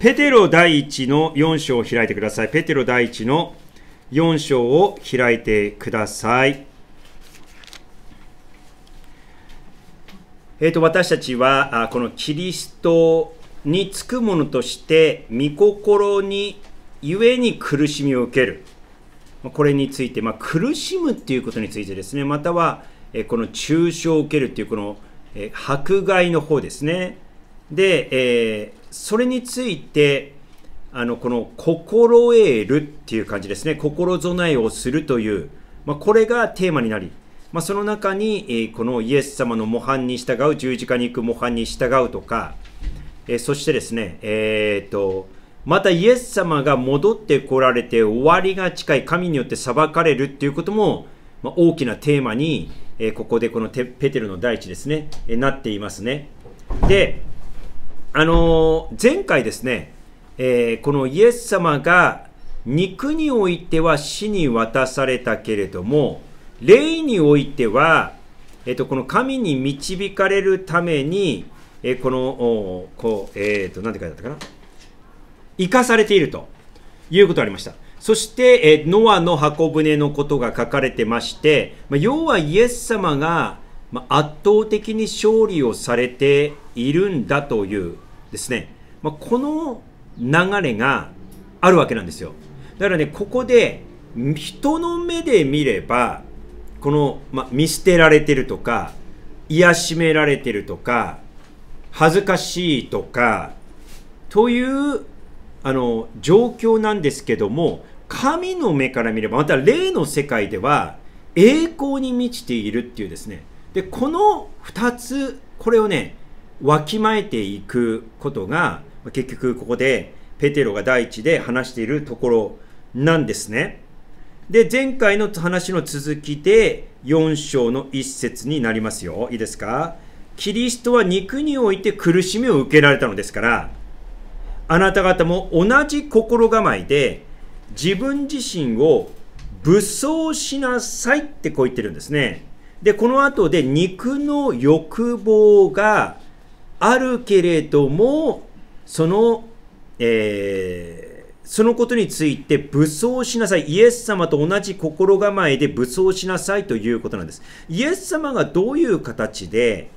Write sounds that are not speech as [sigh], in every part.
ペテロ第一の4章を開いてください。ペテロ第一の4章を開いてください。えーと、私たちはこのキリストにつくものとして御心にゆえに苦しみを受けるこれについて、まあ、苦しむっていうことについてですねまたはこの中傷を受けるっていうこの迫害の方ですねで、えー、それについてあのこの「心得る」っていう感じですね心備えをするという、まあ、これがテーマになり、まあ、その中に、えー、このイエス様の模範に従う十字架に行く模範に従うとか、えー、そしてですね、えっとまたイエス様が戻ってこられて終わりが近い神によって裁かれるっていうことも、まあ、大きなテーマに、えここでこのペテルの大地ですね、えなっていますね。であの前回ですね、えー、このイエス様が肉においては死に渡されたけれども、霊においては、えっと、この神に導かれるために、えこの、こう、えっ、と、なんて書いてあったかな。生かされているということがありました。そして、えノアの箱舟のことが書かれてまして、ま要はイエス様が、まあ、圧倒的に勝利をされているんだというですね、まあ、この流れがあるわけなんですよだからねここで人の目で見ればこの、まあ、見捨てられてるとか癒しめられてるとか恥ずかしいとかというあの状況なんですけども神の目から見ればまた霊の世界では栄光に満ちているっていうですねでこの2つこれをねわきまえていくことが結局ここでペテロが第一で話しているところなんですね。で前回の話の続きで4章の一節になりますよ。いいですかキリストは肉において苦しみを受けられたのですからあなた方も同じ心構えで自分自身を武装しなさいってこう言ってるんですね。で、この後で肉の欲望があるけれども、その、えー、そのことについて武装しなさい。イエス様と同じ心構えで武装しなさいということなんです。イエス様がどういう形で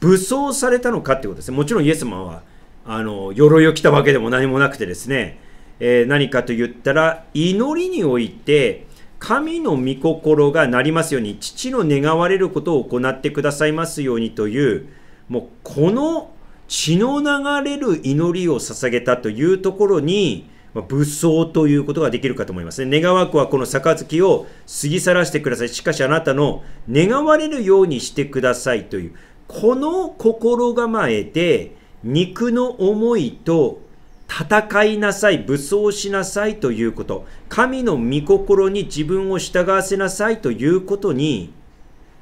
武装されたのかってことですね。もちろんイエス様は、あの、鎧を着たわけでも何もなくてですね、えー、何かと言ったら、祈りにおいて、神の御心がなりますように、父の願われることを行ってくださいますようにという、もうこの血の流れる祈りを捧げたというところに、武装ということができるかと思いますね。願わくはこの杯を過ぎ去らせてください。しかしあなたの願われるようにしてくださいという、この心構えで、肉の思いと戦いなさい、武装しなさいということ、神の御心に自分を従わせなさいということに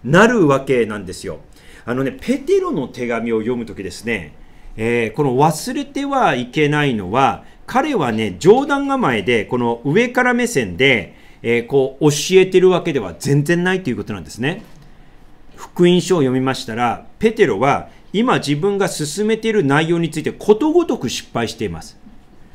なるわけなんですよ。あのね、ペテロの手紙を読むときですね、えー、この忘れてはいけないのは、彼はね、冗談構えで、この上から目線で、えー、こう教えてるわけでは全然ないということなんですね。福音書を読みましたら、ペテロは今自分が進めている内容についてことごとく失敗しています。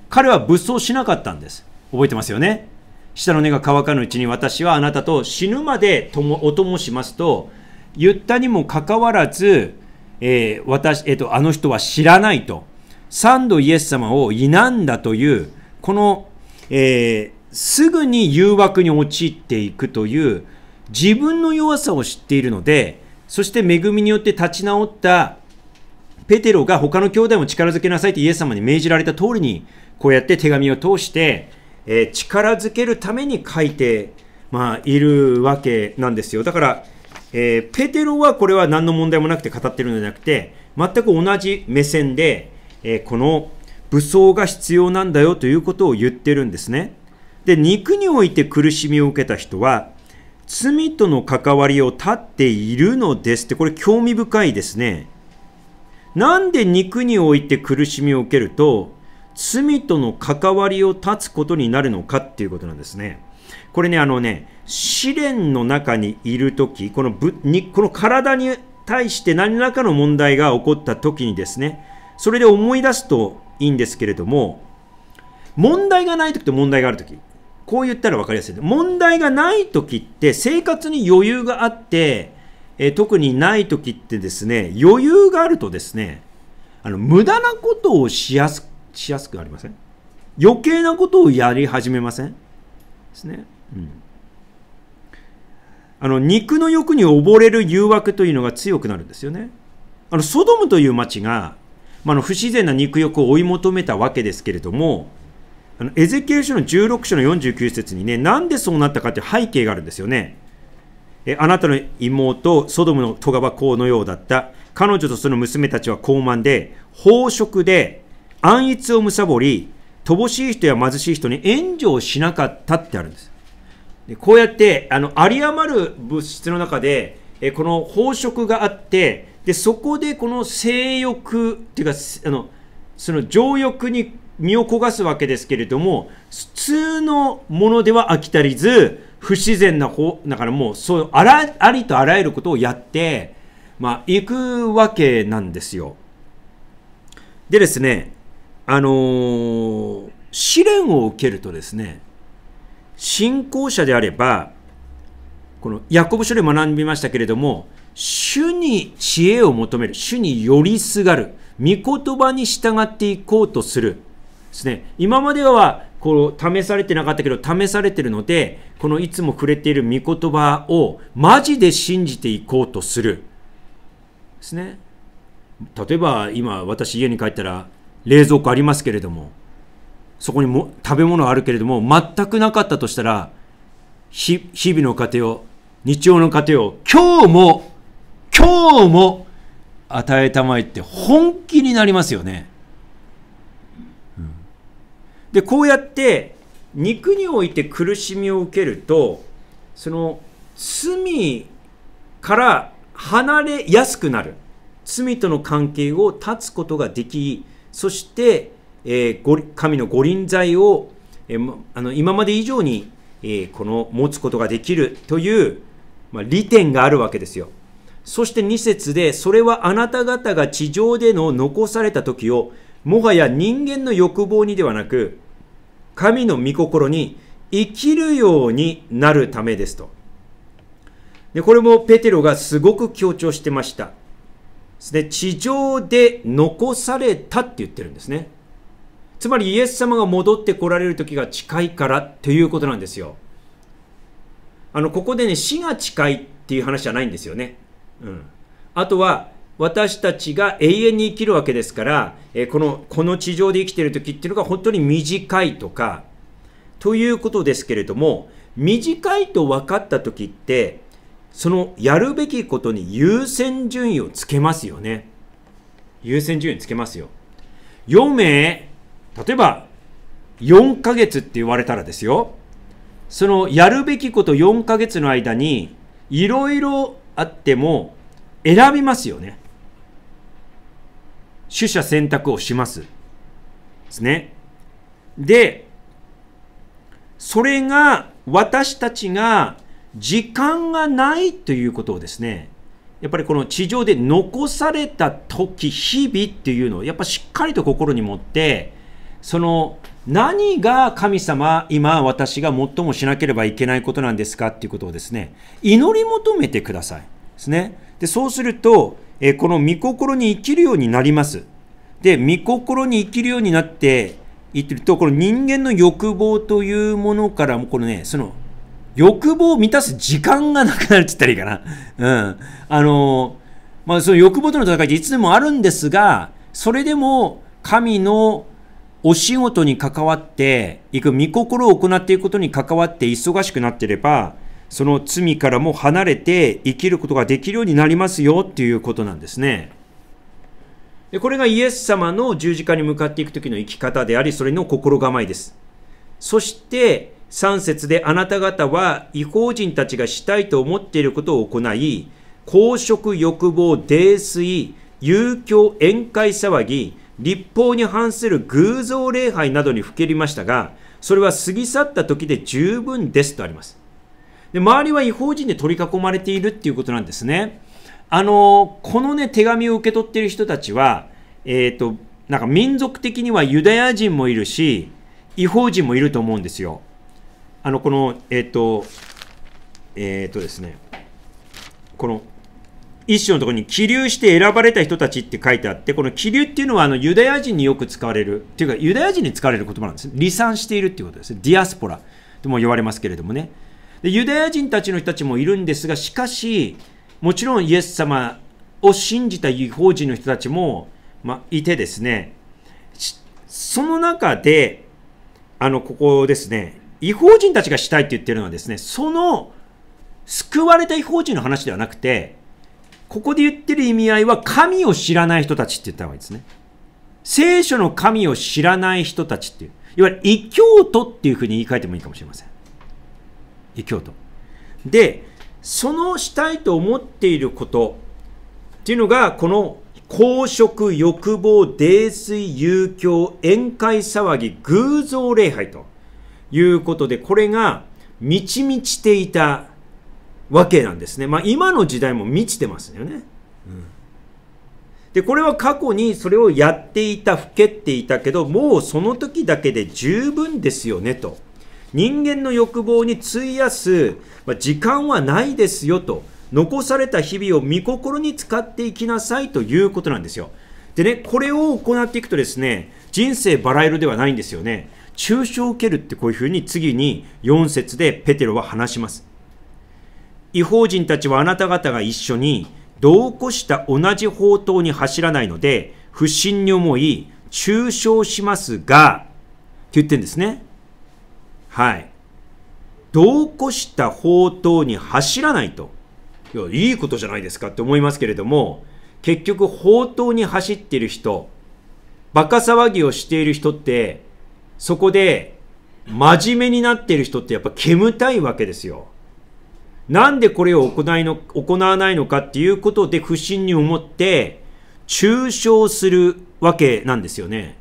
彼は物騒しなかったんです。覚えてますよね下の根が乾かぬうちに私はあなたと死ぬまでともお供しますと、言ったにもかかわらず、えー、私、えー、と、あの人は知らないと、三度イエス様を否んだという、この、えー、すぐに誘惑に陥っていくという、自分の弱さを知っているので、そして恵みによって立ち直ったペテロが他の兄弟も力づけなさいってイエス様に命じられた通りに、こうやって手紙を通して、えー、力づけるために書いて、まあ、いるわけなんですよ。だから、えー、ペテロはこれは何の問題もなくて語ってるのではなくて、全く同じ目線で、えー、この武装が必要なんだよということを言ってるんですね。で、肉において苦しみを受けた人は、罪との関わりを断っているのですって、これ興味深いですね。なんで肉において苦しみを受けると罪との関わりを断つことになるのかっていうことなんですね。これね、あのね、試練の中にいるとき、このぶにこの体に対して何らかの問題が起こったときにですね、それで思い出すといいんですけれども、問題がないときと問題があるとき、こう言ったら分かりやすい。問題がないときって生活に余裕があって、え特にない時ってですね、余裕があるとですね、あの、無駄なことをしやす、しやすくありません余計なことをやり始めませんですね。うん。あの、肉の欲に溺れる誘惑というのが強くなるんですよね。あの、ソドムという町が、まあ、の不自然な肉欲を追い求めたわけですけれども、あのエゼキエル書の16章の49節にね、なんでそうなったかという背景があるんですよね。あなたの妹、ソドムの戸川公のようだった。彼女とその娘たちは高慢で、飽食で、暗逸をむさぼり、乏しい人や貧しい人に援助をしなかったってあるんです。でこうやって、あの、有り余る物質の中で、えこの飽食があって、で、そこでこの性欲っていうか、あの、その情欲に身を焦がすわけですけれども、普通のものでは飽き足りず、不自然な方、だからもう、そう、あら、ありとあらゆることをやって、まあ、行くわけなんですよ。でですね、あのー、試練を受けるとですね、信仰者であれば、このヤコブ書で学びましたけれども、主に知恵を求める、主に寄りすがる、御言葉に従っていこうとする。ですね。今まではこう試されてなかったけど試されてるのでこのいつも触れている御言葉をマジで信じていこうとするですね例えば今私家に帰ったら冷蔵庫ありますけれどもそこにも食べ物あるけれども全くなかったとしたら日々の糧を日曜の糧を今日も今日も与えたまえって本気になりますよね。でこうやって肉において苦しみを受けるとその罪から離れやすくなる罪との関係を断つことができそして、えー、神の御臨罪を、えー、あの今まで以上に、えー、この持つことができるという、まあ、利点があるわけですよそして2節で、それはあなた方が地上での残された時を、もはや人間の欲望にではなく、神の御心に生きるようになるためですと。でこれもペテロがすごく強調してました。で地上で残されたって言ってるんですね。つまりイエス様が戻って来られる時が近いからということなんですよ。あの、ここでね、死が近いっていう話じゃないんですよね。うん。あとは、私たちが永遠に生きるわけですから、えこのこの地上で生きている時っていうのが本当に短いとかということですけれども短いと分かった時ってそのやるべきことに優先順位をつけますよね優先順位つけますよ4名例えば4ヶ月って言われたらですよそのやるべきこと4ヶ月の間にいろいろあっても選びますよね取捨選択をします。ですね。で、それが私たちが時間がないということをですね、やっぱりこの地上で残された時、日々っていうのをやっぱしっかりと心に持って、その何が神様、今私が最もしなければいけないことなんですかっていうことをですね、祈り求めてください。ですね。で、そうすると、えこの御心に生きるようになります。で、御心に生きるようになっていってると、この人間の欲望というものからも、このね、その欲望を満たす時間がなくなるって言ったらいいかな。うん。あのまあ、その欲望との戦いっていつでもあるんですが、それでも神のお仕事に関わっていく、御心を行っていくことに関わって忙しくなっていれば、その罪からも離れて生きることができるようになりますよっていうことなんですね。でこれがイエス様の十字架に向かっていく時の生き方であり、それの心構えです。そして、3節であなた方は違法人たちがしたいと思っていることを行い、公職欲望、泥酔、遊興、宴会騒ぎ、立法に反する偶像礼拝などにふけりましたが、それは過ぎ去った時で十分ですとあります。で周りは違法人で取り囲まれているっていうことなんですね。あのこのね手紙を受け取っている人たちは、えっ、ー、となんか民族的にはユダヤ人もいるし違法人もいると思うんですよ。あのこのえっ、ー、とえっ、ー、とですねこの一章のところに気流して選ばれた人たちって書いてあって、この気流っていうのはあのユダヤ人によく使われる、っていうかユダヤ人に使われる言葉なんです。離散しているっていうことです。ディアスポラとも言われますけれどもね。でユダヤ人たちの人たちもいるんですが、しかし、もちろんイエス様を信じた違法人の人たちも、まあ、いてですね、その中で、あの、ここですね、違法人たちがしたいって言ってるのはですね、その救われた違法人の話ではなくて、ここで言ってる意味合いは神を知らない人たちって言った方がいいですね。聖書の神を知らない人たちっていう、いわゆる異教徒っていうふうに言い換えてもいいかもしれません。京都。で、そのしたいと思っていることっていうのが、この公職、欲望、泥酔、遊興、宴会騒ぎ、偶像礼拝ということで、これが満ち満ちていたわけなんですね。まあ今の時代も満ちてますよね。うん、で、これは過去にそれをやっていた、老けていたけど、もうその時だけで十分ですよねと。人間の欲望に費やす、ま時間はないですよと、残された日々を見心に使っていきなさいということなんですよ。でね、これを行っていくとですね、人生バラ色ではないんですよね。中傷を受けるってこういうふうに次に4節でペテロは話します。違法人たちはあなた方が一緒に同行した同じ方向に走らないので、不審に思い、中傷しますが、って言ってるんですね。はい。どうこした宝刀に走らないと。いや、いいことじゃないですかって思いますけれども、結局宝刀に走ってる人、バカ騒ぎをしている人って、そこで真面目になってる人ってやっぱ煙たいわけですよ。なんでこれを行いの行わないのかっていうことで不審に思って、中傷するわけなんですよね。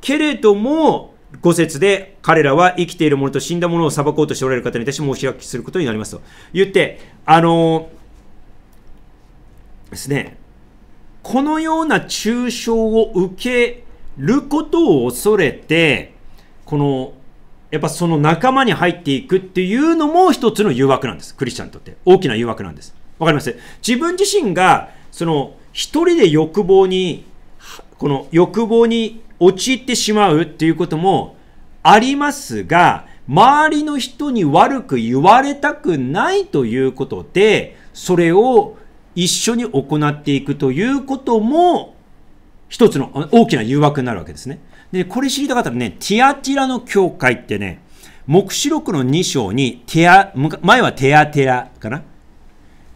けれども、5節で彼らは生きているものと死んだものを裁こうとしておられる方に対して申し訳することになりますと言ってあのですねこのような抽象を受けることを恐れてこのやっぱその仲間に入っていくっていうのも一つの誘惑なんですクリスチャンにとって大きな誘惑なんですわかります自分自身がその一人で欲望にこの欲望に陥ってしまうっていうこともありますが、周りの人に悪く言われたくないということで、それを一緒に行っていくということも、一つの大きな誘惑になるわけですね。で、これ知りたかったらね、ティアティラの教会ってね、黙示録の2章に、テア、前はテアテラかな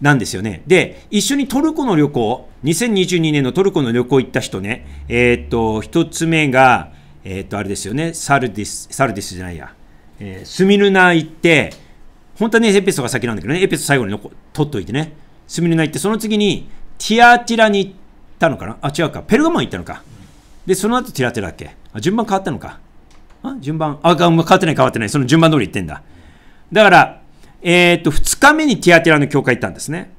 なんですよね。で、一緒にトルコの旅行、2022年のトルコの旅行行った人ね、えー、っと、一つ目が、えー、っと、あれですよね、サルディス、サルディスじゃないや、えー、スミルナ行って、本当はね、エペソが先なんだけどね、エペソ最後にの取っといてね、スミルナ行って、その次に、ティアティラに行ったのかなあ、違うか、ペルガモン行ったのか。で、その後ティラティラだっけあ、順番変わったのか。あ、順番、あ、変わってない変わってない、その順番通り行ってんだ。だから、えー、っと、2日目にティアティラの教会行ったんですね。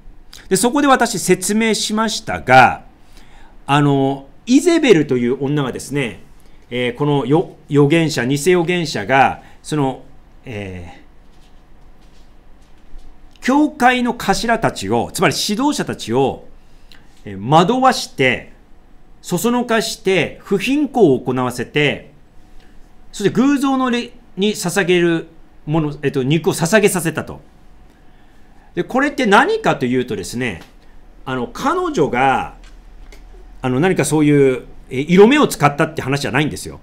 で、そこで私説明しましたが、あの、イゼベルという女がですね、えー、この預言者、偽預言者が、その、えー、教会の頭たちを、つまり指導者たちを、えー、惑わして、そそのかして、不貧困を行わせて、そして偶像のに捧げるもの、えっ、ー、と、肉を捧げさせたと。で、これって何かというとですね、あの、彼女が、あの、何かそういう、色目を使ったって話じゃないんですよ。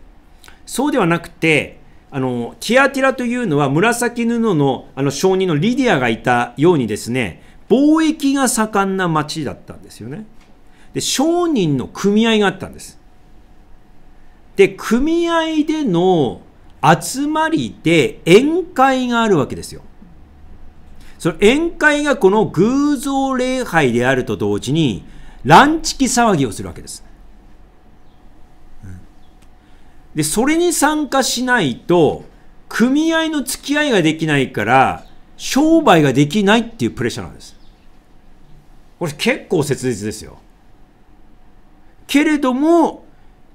そうではなくて、あの、ティアティラというのは紫布の、あの、商人のリディアがいたようにですね、貿易が盛んな町だったんですよね。で、商人の組合があったんです。で、組合での集まりで宴会があるわけですよ。その宴会がこの偶像礼拝であると同時に、乱痴気騒ぎをするわけです。で、それに参加しないと、組合の付き合いができないから、商売ができないっていうプレッシャーなんです。これ結構切実ですよ。けれども、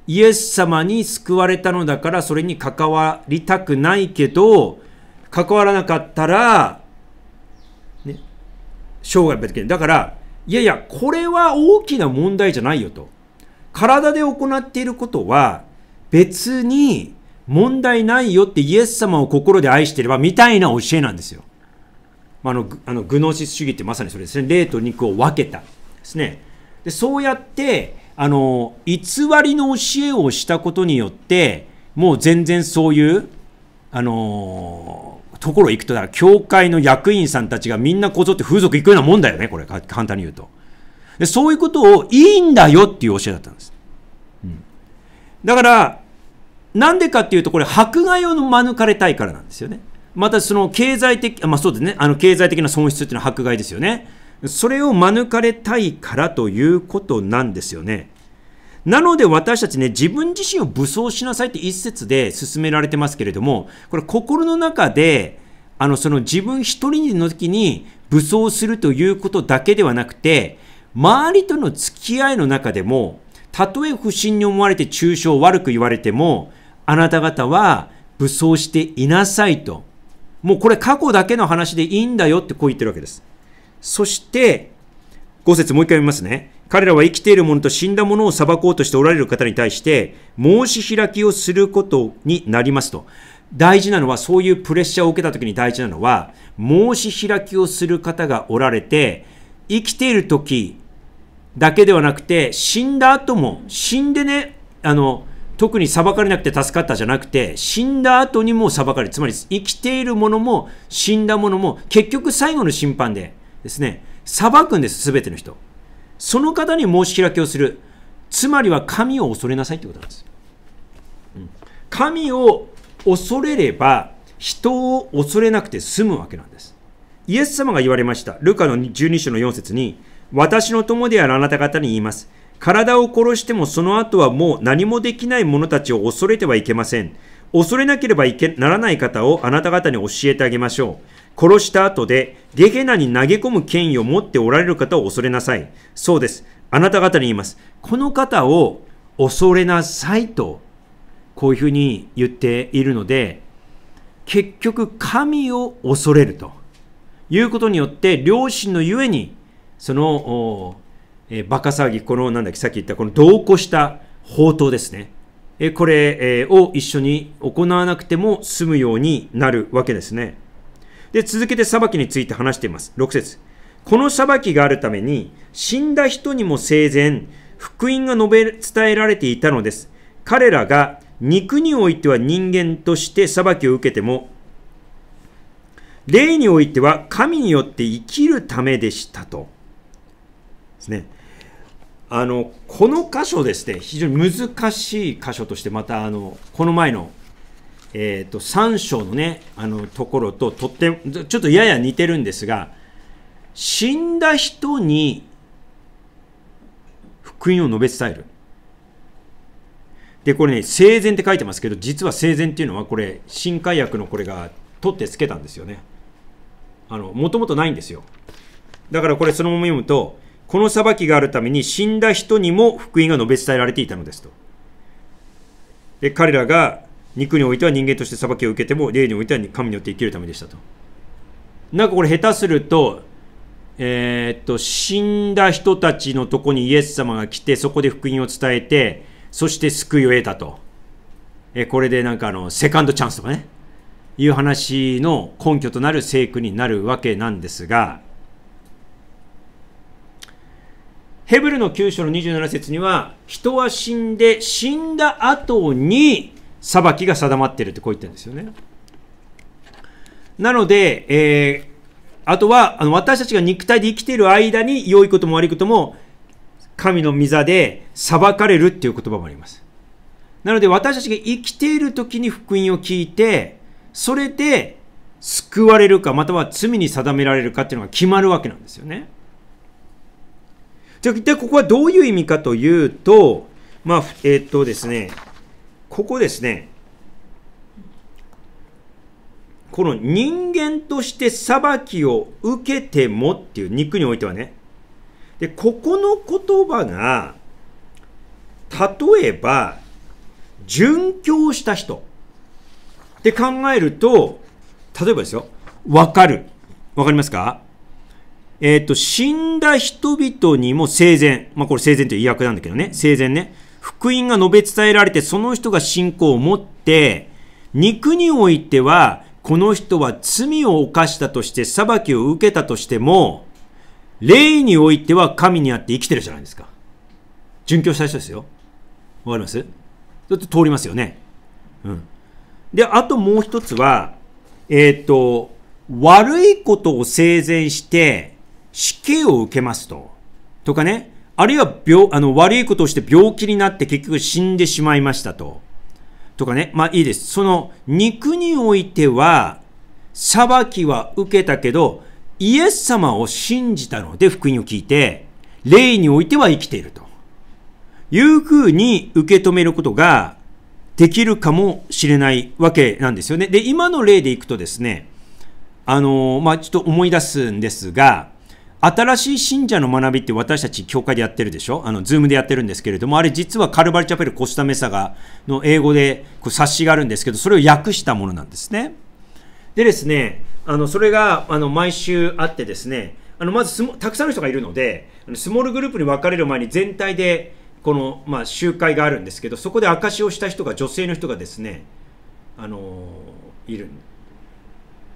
イエス様に救われたのだから、それに関わりたくないけど、関わらなかったら、生涯別件。だから、いやいや、これは大きな問題じゃないよと。体で行っていることは、別に問題ないよってイエス様を心で愛してれば、みたいな教えなんですよ。まあ、のあのグノーシス主義ってまさにそれですね。霊と肉を分けた。ですね。でそうやって、あの、偽りの教えをしたことによって、もう全然そういう、あのーところ行くと、だから、教会の役員さんたちがみんなこぞって風俗行くようなもんだよね、これ、簡単に言うと。でそういうことをいいんだよっていう教えだったんです。だから、なんでかっていうと、これ、迫害を免れたいからなんですよね。また、その経済的、まあそうですね、あの経済的な損失っていうのは迫害ですよね。それを免れたいからということなんですよね。なので私たちね、自分自身を武装しなさいって一節で進められてますけれども、これ心の中で、あの、その自分一人の時に武装するということだけではなくて、周りとの付き合いの中でも、たとえ不審に思われて中傷悪く言われても、あなた方は武装していなさいと。もうこれ過去だけの話でいいんだよってこう言ってるわけです。そして、5節もう一回読みますね。彼らは生きているものと死んだものを裁こうとしておられる方に対して申し開きをすることになりますと。大事なのは、そういうプレッシャーを受けた時に大事なのは、申し開きをする方がおられて、生きている時だけではなくて、死んだ後も、死んでね、あの、特に裁かれなくて助かったじゃなくて、死んだ後にも裁かれつまり生きているものも死んだものも、結局最後の審判でですね、裁くんです、すべての人。その方に申し開きをする。つまりは神を恐れなさいということなんです。うん、神を恐れれば、人を恐れなくて済むわけなんです。イエス様が言われました。ルカの12章の4節に、私の友であるあなた方に言います。体を殺してもその後はもう何もできない者たちを恐れてはいけません。恐れなければいけならない方をあなた方に教えてあげましょう。殺した後でゲゲナに投げ込む権威を持っておられる方を恐れなさい。そうです。あなた方に言います。この方を恐れなさいと、こういうふうに言っているので、結局神を恐れるということによって、両親のゆえに、その、えー、バカ騒ぎ、この、なんだっけ、さっき言った、この同行した宝刀ですね。えこれ、えー、を一緒に行わなくても済むようになるわけですね。で、続けて裁きについて話しています。6節この裁きがあるために、死んだ人にも生前、福音が述べ伝えられていたのです。彼らが肉においては人間として裁きを受けても、霊においては神によって生きるためでしたと。ですね。あの、この箇所ですね、非常に難しい箇所として、またあの、この前のえーと、と3章のねあのところととってちょっとやや似てるんですが死んだ人に福音を述べ伝える。でこれね生前って書いてますけど実は生前っていうのはこれ新海薬のこれが取ってつけたんですよね。あの、もともとないんですよ。だからこれそのまま読むとこの裁きがあるために死んだ人にも福音が述べ伝えられていたのですと。で彼らが肉においては人間として裁きを受けても霊においては神によって生きるためでしたとなんかこれ下手するとえー、っと死んだ人たちのとこにイエス様が来てそこで福音を伝えてそして救いを得たと、えー、これでなんかあのセカンドチャンスとかねいう話の根拠となる聖句になるわけなんですがヘブルの9章の27節には人は死んで死んだ後に裁きが定まってるってこう言ってるんですよね。なので、えー、あとはあの私たちが肉体で生きている間に良いことも悪いことも神の御座で裁かれるっていう言葉もあります。なので私たちが生きている時に福音を聞いて、それで救われるか、または罪に定められるかっていうのが決まるわけなんですよね。じゃあ一体ここはどういう意味かというと、まあ、えー、っとですね、ここですね、この人間として裁きを受けてもっていう肉においてはね、で、ここの言葉が、例えば、殉教した人って考えると、例えばですよ、わかる。わかりますかえっ、ー、と、死んだ人々にも生前、まあこれ生前という意訳なんだけどね、生前ね、福音が述べ伝えられて、その人が信仰を持って、肉においては、この人は罪を犯したとして裁きを受けたとしても、霊においては神にあって生きてるじゃないですか。殉教した人ですよ。わかりますだって通りますよね。うん。で、あともう一つは、えっ、ー、と、悪いことを生前して死刑を受けますと。とかね、あるいは病、あの、悪いことをして病気になって結局死んでしまいましたと。とかね。まあいいです。その、肉においては、裁きは受けたけど、イエス様を信じたので福音を聞いて、霊においては生きていると。いうふうに受け止めることができるかもしれないわけなんですよね。で、今の例でいくとですね、あの、まあ、ちょっと思い出すんですが、新しい信者の学びって私たち教会でやってるでしょあの、ズームでやってるんですけれども、あれ実はカルバリチャペルコスタメサがの英語でこう冊子があるんですけど、それを訳したものなんですね。でですね、あの、それが、あの、毎週あってですね、あの、まずたくさんの人がいるので、スモールグループに分かれる前に全体で、この、まあ、集会があるんですけど、そこで証しをした人が、女性の人がですね、あのいる。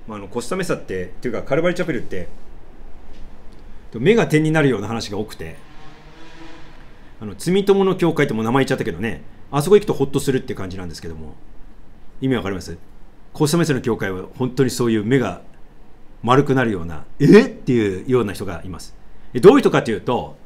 まあ、あの、コスタメサって、というか、カルバリチャペルって、目が点になるような話が多くてあの罪友の教会っても名前言っちゃったけどねあそこ行くとほっとするって感じなんですけども意味わかりますコスタメスの教会は本当にそういう目が丸くなるようなえっていうような人がいますどういう人かというと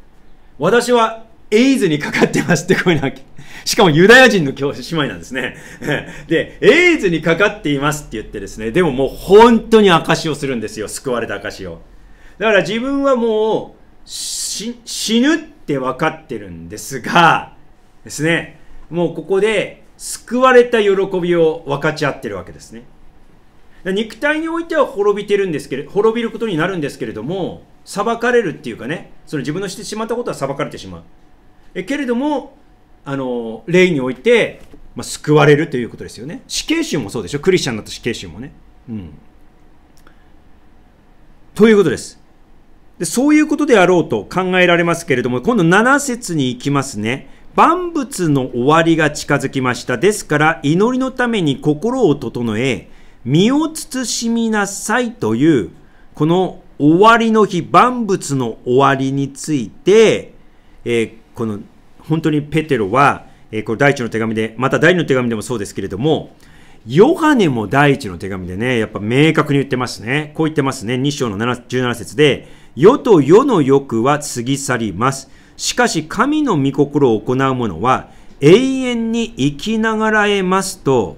私はエイズにかかってますってこういうしかもユダヤ人の姉妹なんですね。[laughs] で、エイズにかかっていますって言ってですね、でももう本当に証しをするんですよ。救われた証しを。だから自分はもう死ぬって分かってるんですが、ですね、もうここで救われた喜びを分かち合ってるわけですね。肉体においては滅びてるんですけれど、滅びることになるんですけれども、裁かれるっていうかね、その自分のしてしまったことは裁かれてしまう。えけれども、あの、霊において、まあ、救われるということですよね。死刑囚もそうでしょ。クリスチャンだと死刑囚もね。うん。ということです。でそういうことであろうと考えられますけれども、今度7節に行きますね。万物の終わりが近づきました。ですから、祈りのために心を整え、身を慎みなさいという、この終わりの日、万物の終わりについて、えー、この、本当にペテロは、えー、これ第一の手紙で、また第二の手紙でもそうですけれども、ヨハネも第一の手紙でね、やっぱ明確に言ってますね。こう言ってますね。2章の17節で、世と世の欲は過ぎ去ります。しかし神の御心を行う者は永遠に生きながらえますと、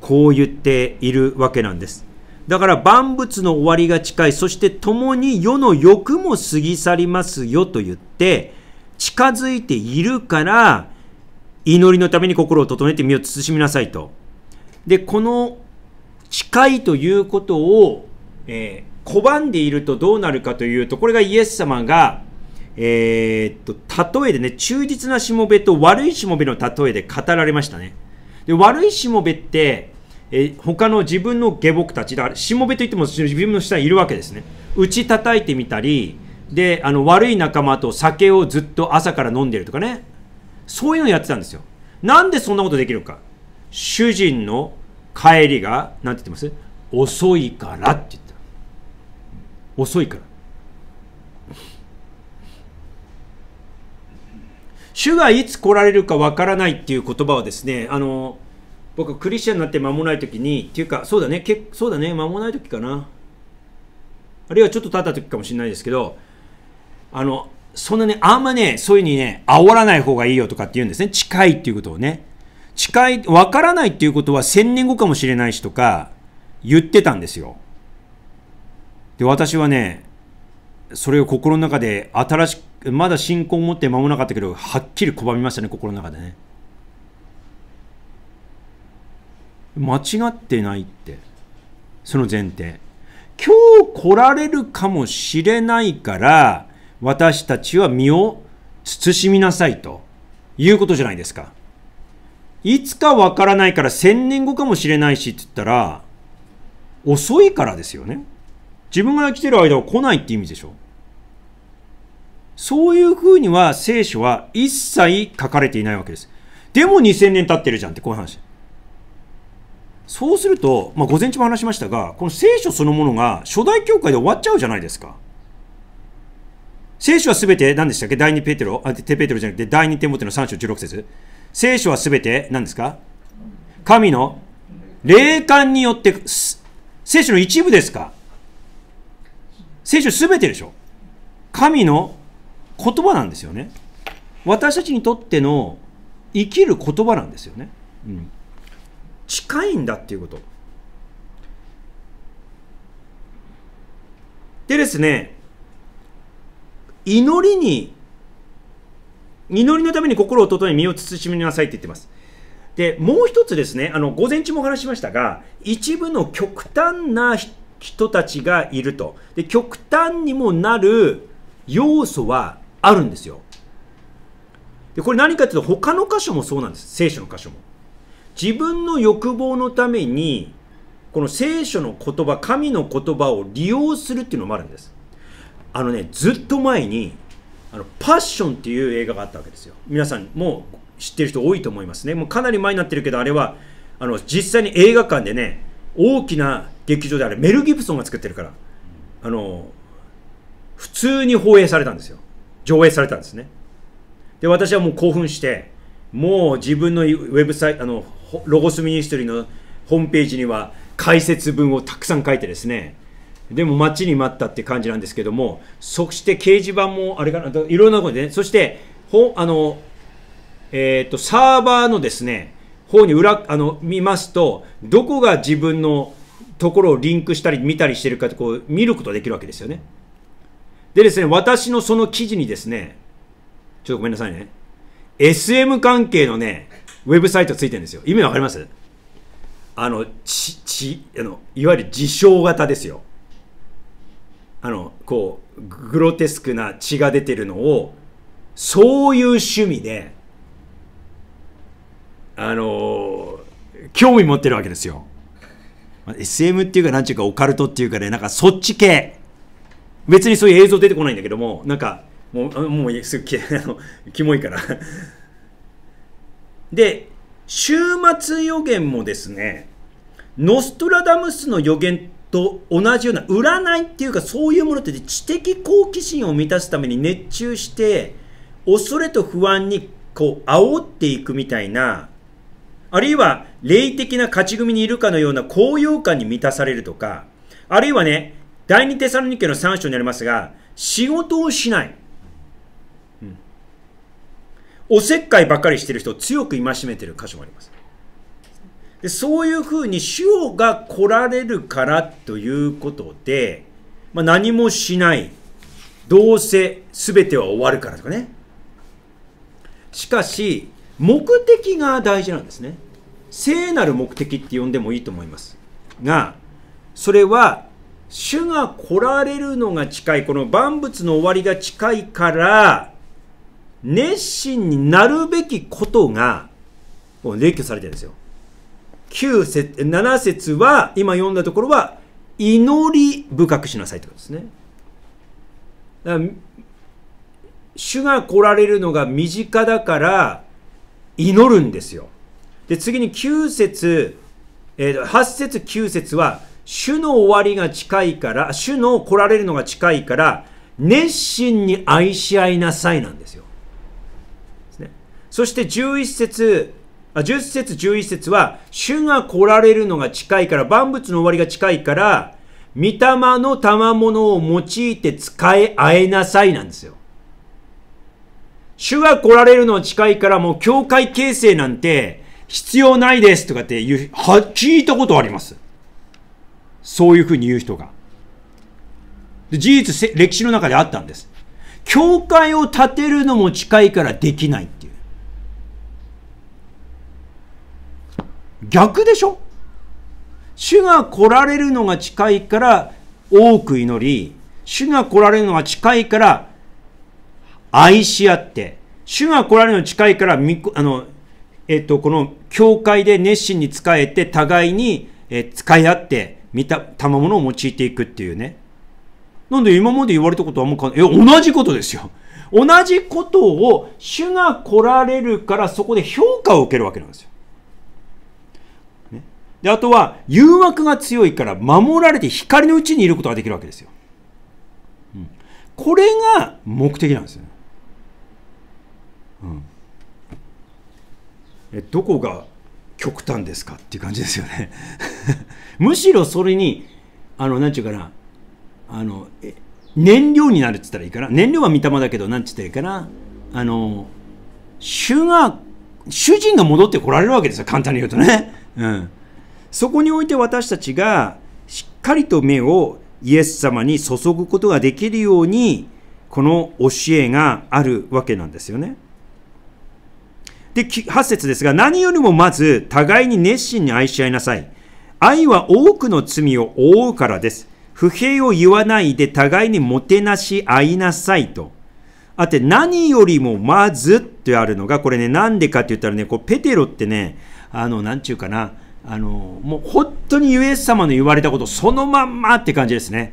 こう言っているわけなんです。だから万物の終わりが近い、そして共に世の欲も過ぎ去りますよと言って、近づいているから、祈りのために心を整えて身を慎みなさいと。で、この近いということを、えー拒んでいるとどうなるかというと、これがイエス様が、えー、っと、例えでね、忠実なしもべと悪いしもべの例えで語られましたね。で、悪いしもべって、えー、他の自分の下僕たち、だからしもべといっても自分の下にいるわけですね。打ち叩いてみたり、で、あの、悪い仲間と酒をずっと朝から飲んでるとかね。そういうのやってたんですよ。なんでそんなことできるか。主人の帰りが、なんて言ってます遅いからって言って遅いから主がいつ来られるかわからないっていう言葉はですねあの僕クリスチャンになって間もない時にっていうかそうだねけそうだね間もない時かなあるいはちょっと経った時かもしれないですけどあのそんなねあんまねそういうにね煽らない方がいいよとかって言うんですね近いっていうことをね近いわからないっていうことは1000年後かもしれないしとか言ってたんですよで、私はね、それを心の中で新しく、まだ信仰を持って間もなかったけど、はっきり拒みましたね、心の中でね。間違ってないって、その前提。今日来られるかもしれないから、私たちは身を慎みなさいということじゃないですか。いつかわからないから1000年後かもしれないしって言ったら、遅いからですよね。自分が来てる間は来ないって意味でしょそういうふうには聖書は一切書かれていないわけです。でも2000年経ってるじゃんってこういう話。そうすると、まあ、午前中も話しましたが、この聖書そのものが初代教会で終わっちゃうじゃないですか。聖書はすべて、何でしたっけ第2ペテロ、あ、テペテロじゃなくて、第2テモテの3章16節聖書はすべて、何ですか神の霊感によって、聖書の一部ですか聖書すべてでしょ。神の言葉なんですよね。私たちにとっての生きる言葉なんですよね。うん、近いんだっていうこと。でですね、祈りに、祈りのために心を整え身を慎みなさいって言ってます。で、もう一つですね、あの、午前中もお話しましたが、一部の極端な人人たちがいると。で、極端にもなる要素はあるんですよ。で、これ何かっていうと他の箇所もそうなんです。聖書の箇所も。自分の欲望のために、この聖書の言葉、神の言葉を利用するっていうのもあるんです。あのね、ずっと前に、あのパッションっていう映画があったわけですよ。皆さんもう知ってる人多いと思いますね。もうかなり前になってるけど、あれは、あの、実際に映画館でね、大きな劇場であれメル・ギブソンが作ってるからあの普通に放映されたんですよ上映されたんですねで私はもう興奮してもう自分のウェブサイトあのロゴスミニストリーのホームページには解説文をたくさん書いてですねでも待ちに待ったって感じなんですけどもそして掲示板もあれかないろんなことでねそしてほあの、えーと、とサーバーのですね方に裏あの見ますとどこが自分のところをリンクしたり見たりしてるかってこう見ることができるわけですよね。でですね、私のその記事にですね、ちょっとごめんなさいね。SM 関係のね、ウェブサイトついてるんですよ。意味わかりますあの、ち、ち、あの、いわゆる自称型ですよ。あの、こう、グロテスクな血が出てるのを、そういう趣味で、あの興味持ってるわけですよ。SM っていうか、なんちゅうかオカルトっていうかね、なんかそっち系。別にそういう映像出てこないんだけども、なんか、もう、もうすっげ、[laughs] あの、キモいから [laughs] で、終末予言もですね、ノストラダムスの予言と同じような、占いっていうかそういうものって知的好奇心を満たすために熱中して、恐れと不安にこう煽っていくみたいなあるいは霊的な勝ち組にいるかのような高揚感に満たされるとか、あるいはね、第二テサロニケの3章にありますが、仕事をしない。うん、おせっかいばっかりしてる人を強く戒めてる箇所もあります。でそういうふうに主をが来られるからということで、まあ、何もしない。どうせ全ては終わるからとかね。しかし、目的が大事なんですね。聖なる目的って呼んでもいいと思いますがそれは主が来られるのが近いこの万物の終わりが近いから熱心になるべきことが列挙されてるんですよ九節七節は今読んだところは祈り深くしなさいってことですね主が来られるのが身近だから祈るんですよで、次に9節、えー、8節9節は、主の終わりが近いから、主の来られるのが近いから、熱心に愛し合いなさいなんですよ。すね、そして11節、あ10節11節は、主が来られるのが近いから、万物の終わりが近いから、御霊の賜物を用いて使え合えなさいなんですよ。主が来られるのは近いからもう教会形成なんて必要ないですとかって言う、は、聞いたことあります。そういうふうに言う人が。で事実、歴史の中であったんです。教会を建てるのも近いからできないっていう。逆でしょ主が来られるのが近いから多く祈り、主が来られるのが近いから愛し合って、主が来られるのが近いから、あの、えっと、この教会で熱心に仕えて、互いに、え使い合って、見た、賜物を用いていくっていうね。なんで今まで言われたことはもうか、え、同じことですよ。同じことを主が来られるからそこで評価を受けるわけなんですよ。ね、であとは誘惑が強いから守られて光のうちにいることができるわけですよ。うん、これが目的なんですよ、ね。うんどこが極端ですかっていう感じですよね [laughs] むしろそれにあの何て言うかなあの燃料になるって言ったらいいかな燃料は御霊だけど何て言ったらいいかなあの主が主人が戻ってこられるわけですよ簡単に言うとね、うん、そこにおいて私たちがしっかりと目をイエス様に注ぐことができるようにこの教えがあるわけなんですよねで、8節ですが、何よりもまず、互いに熱心に愛し合いなさい。愛は多くの罪を覆うからです。不平を言わないで互いにもてなし合いなさいと。あって、何よりもまずってあるのが、これね、なんでかって言ったらね、こうペテロってね、あの、なんちゅうかな、あの、もう本当にイエス様の言われたことそのまんまって感じですね。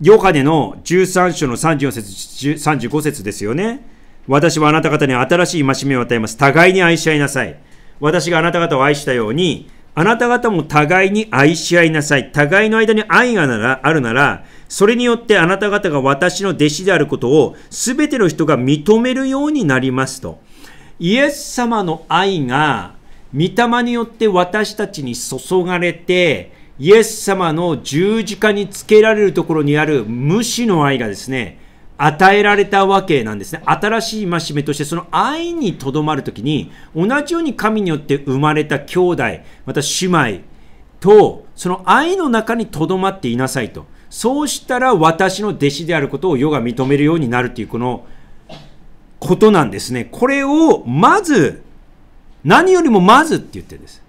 ヨハネの13章の34節、35節ですよね。私はあなた方に新しい戒めを与えます。互いに愛し合いなさい。私があなた方を愛したように、あなた方も互いに愛し合いなさい。互いの間に愛がならあるなら、それによってあなた方が私の弟子であることを全ての人が認めるようになりますと。イエス様の愛が、御霊によって私たちに注がれて、イエス様の十字架につけられるところにある無視の愛がですね、与えられたわけなんですね。新しい戒めとして、その愛にとどまるときに、同じように神によって生まれた兄弟、また姉妹と、その愛の中にとどまっていなさいと。そうしたら私の弟子であることを世が認めるようになるという、このことなんですね。これを、まず、何よりもまずって言ってるんです。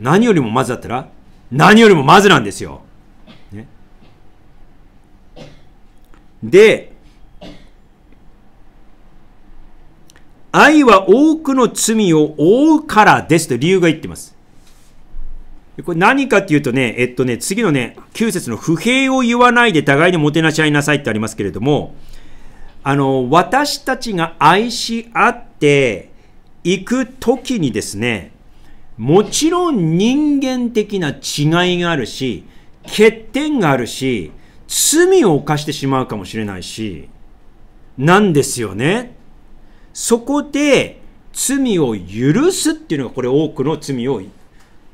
何よりもまずだったら、何よりもまずなんですよ。ね、で、愛は多くの罪を負うからですと理由が言ってます。これ何かっていうとね、えっとね、次のね、9節の不平を言わないで互いにもてなし合いなさいってありますけれども、あの、私たちが愛し合っていくときにですね、もちろん人間的な違いがあるし、欠点があるし、罪を犯してしまうかもしれないし、なんですよね。そこで罪を許すっていうのがこれ多くの罪を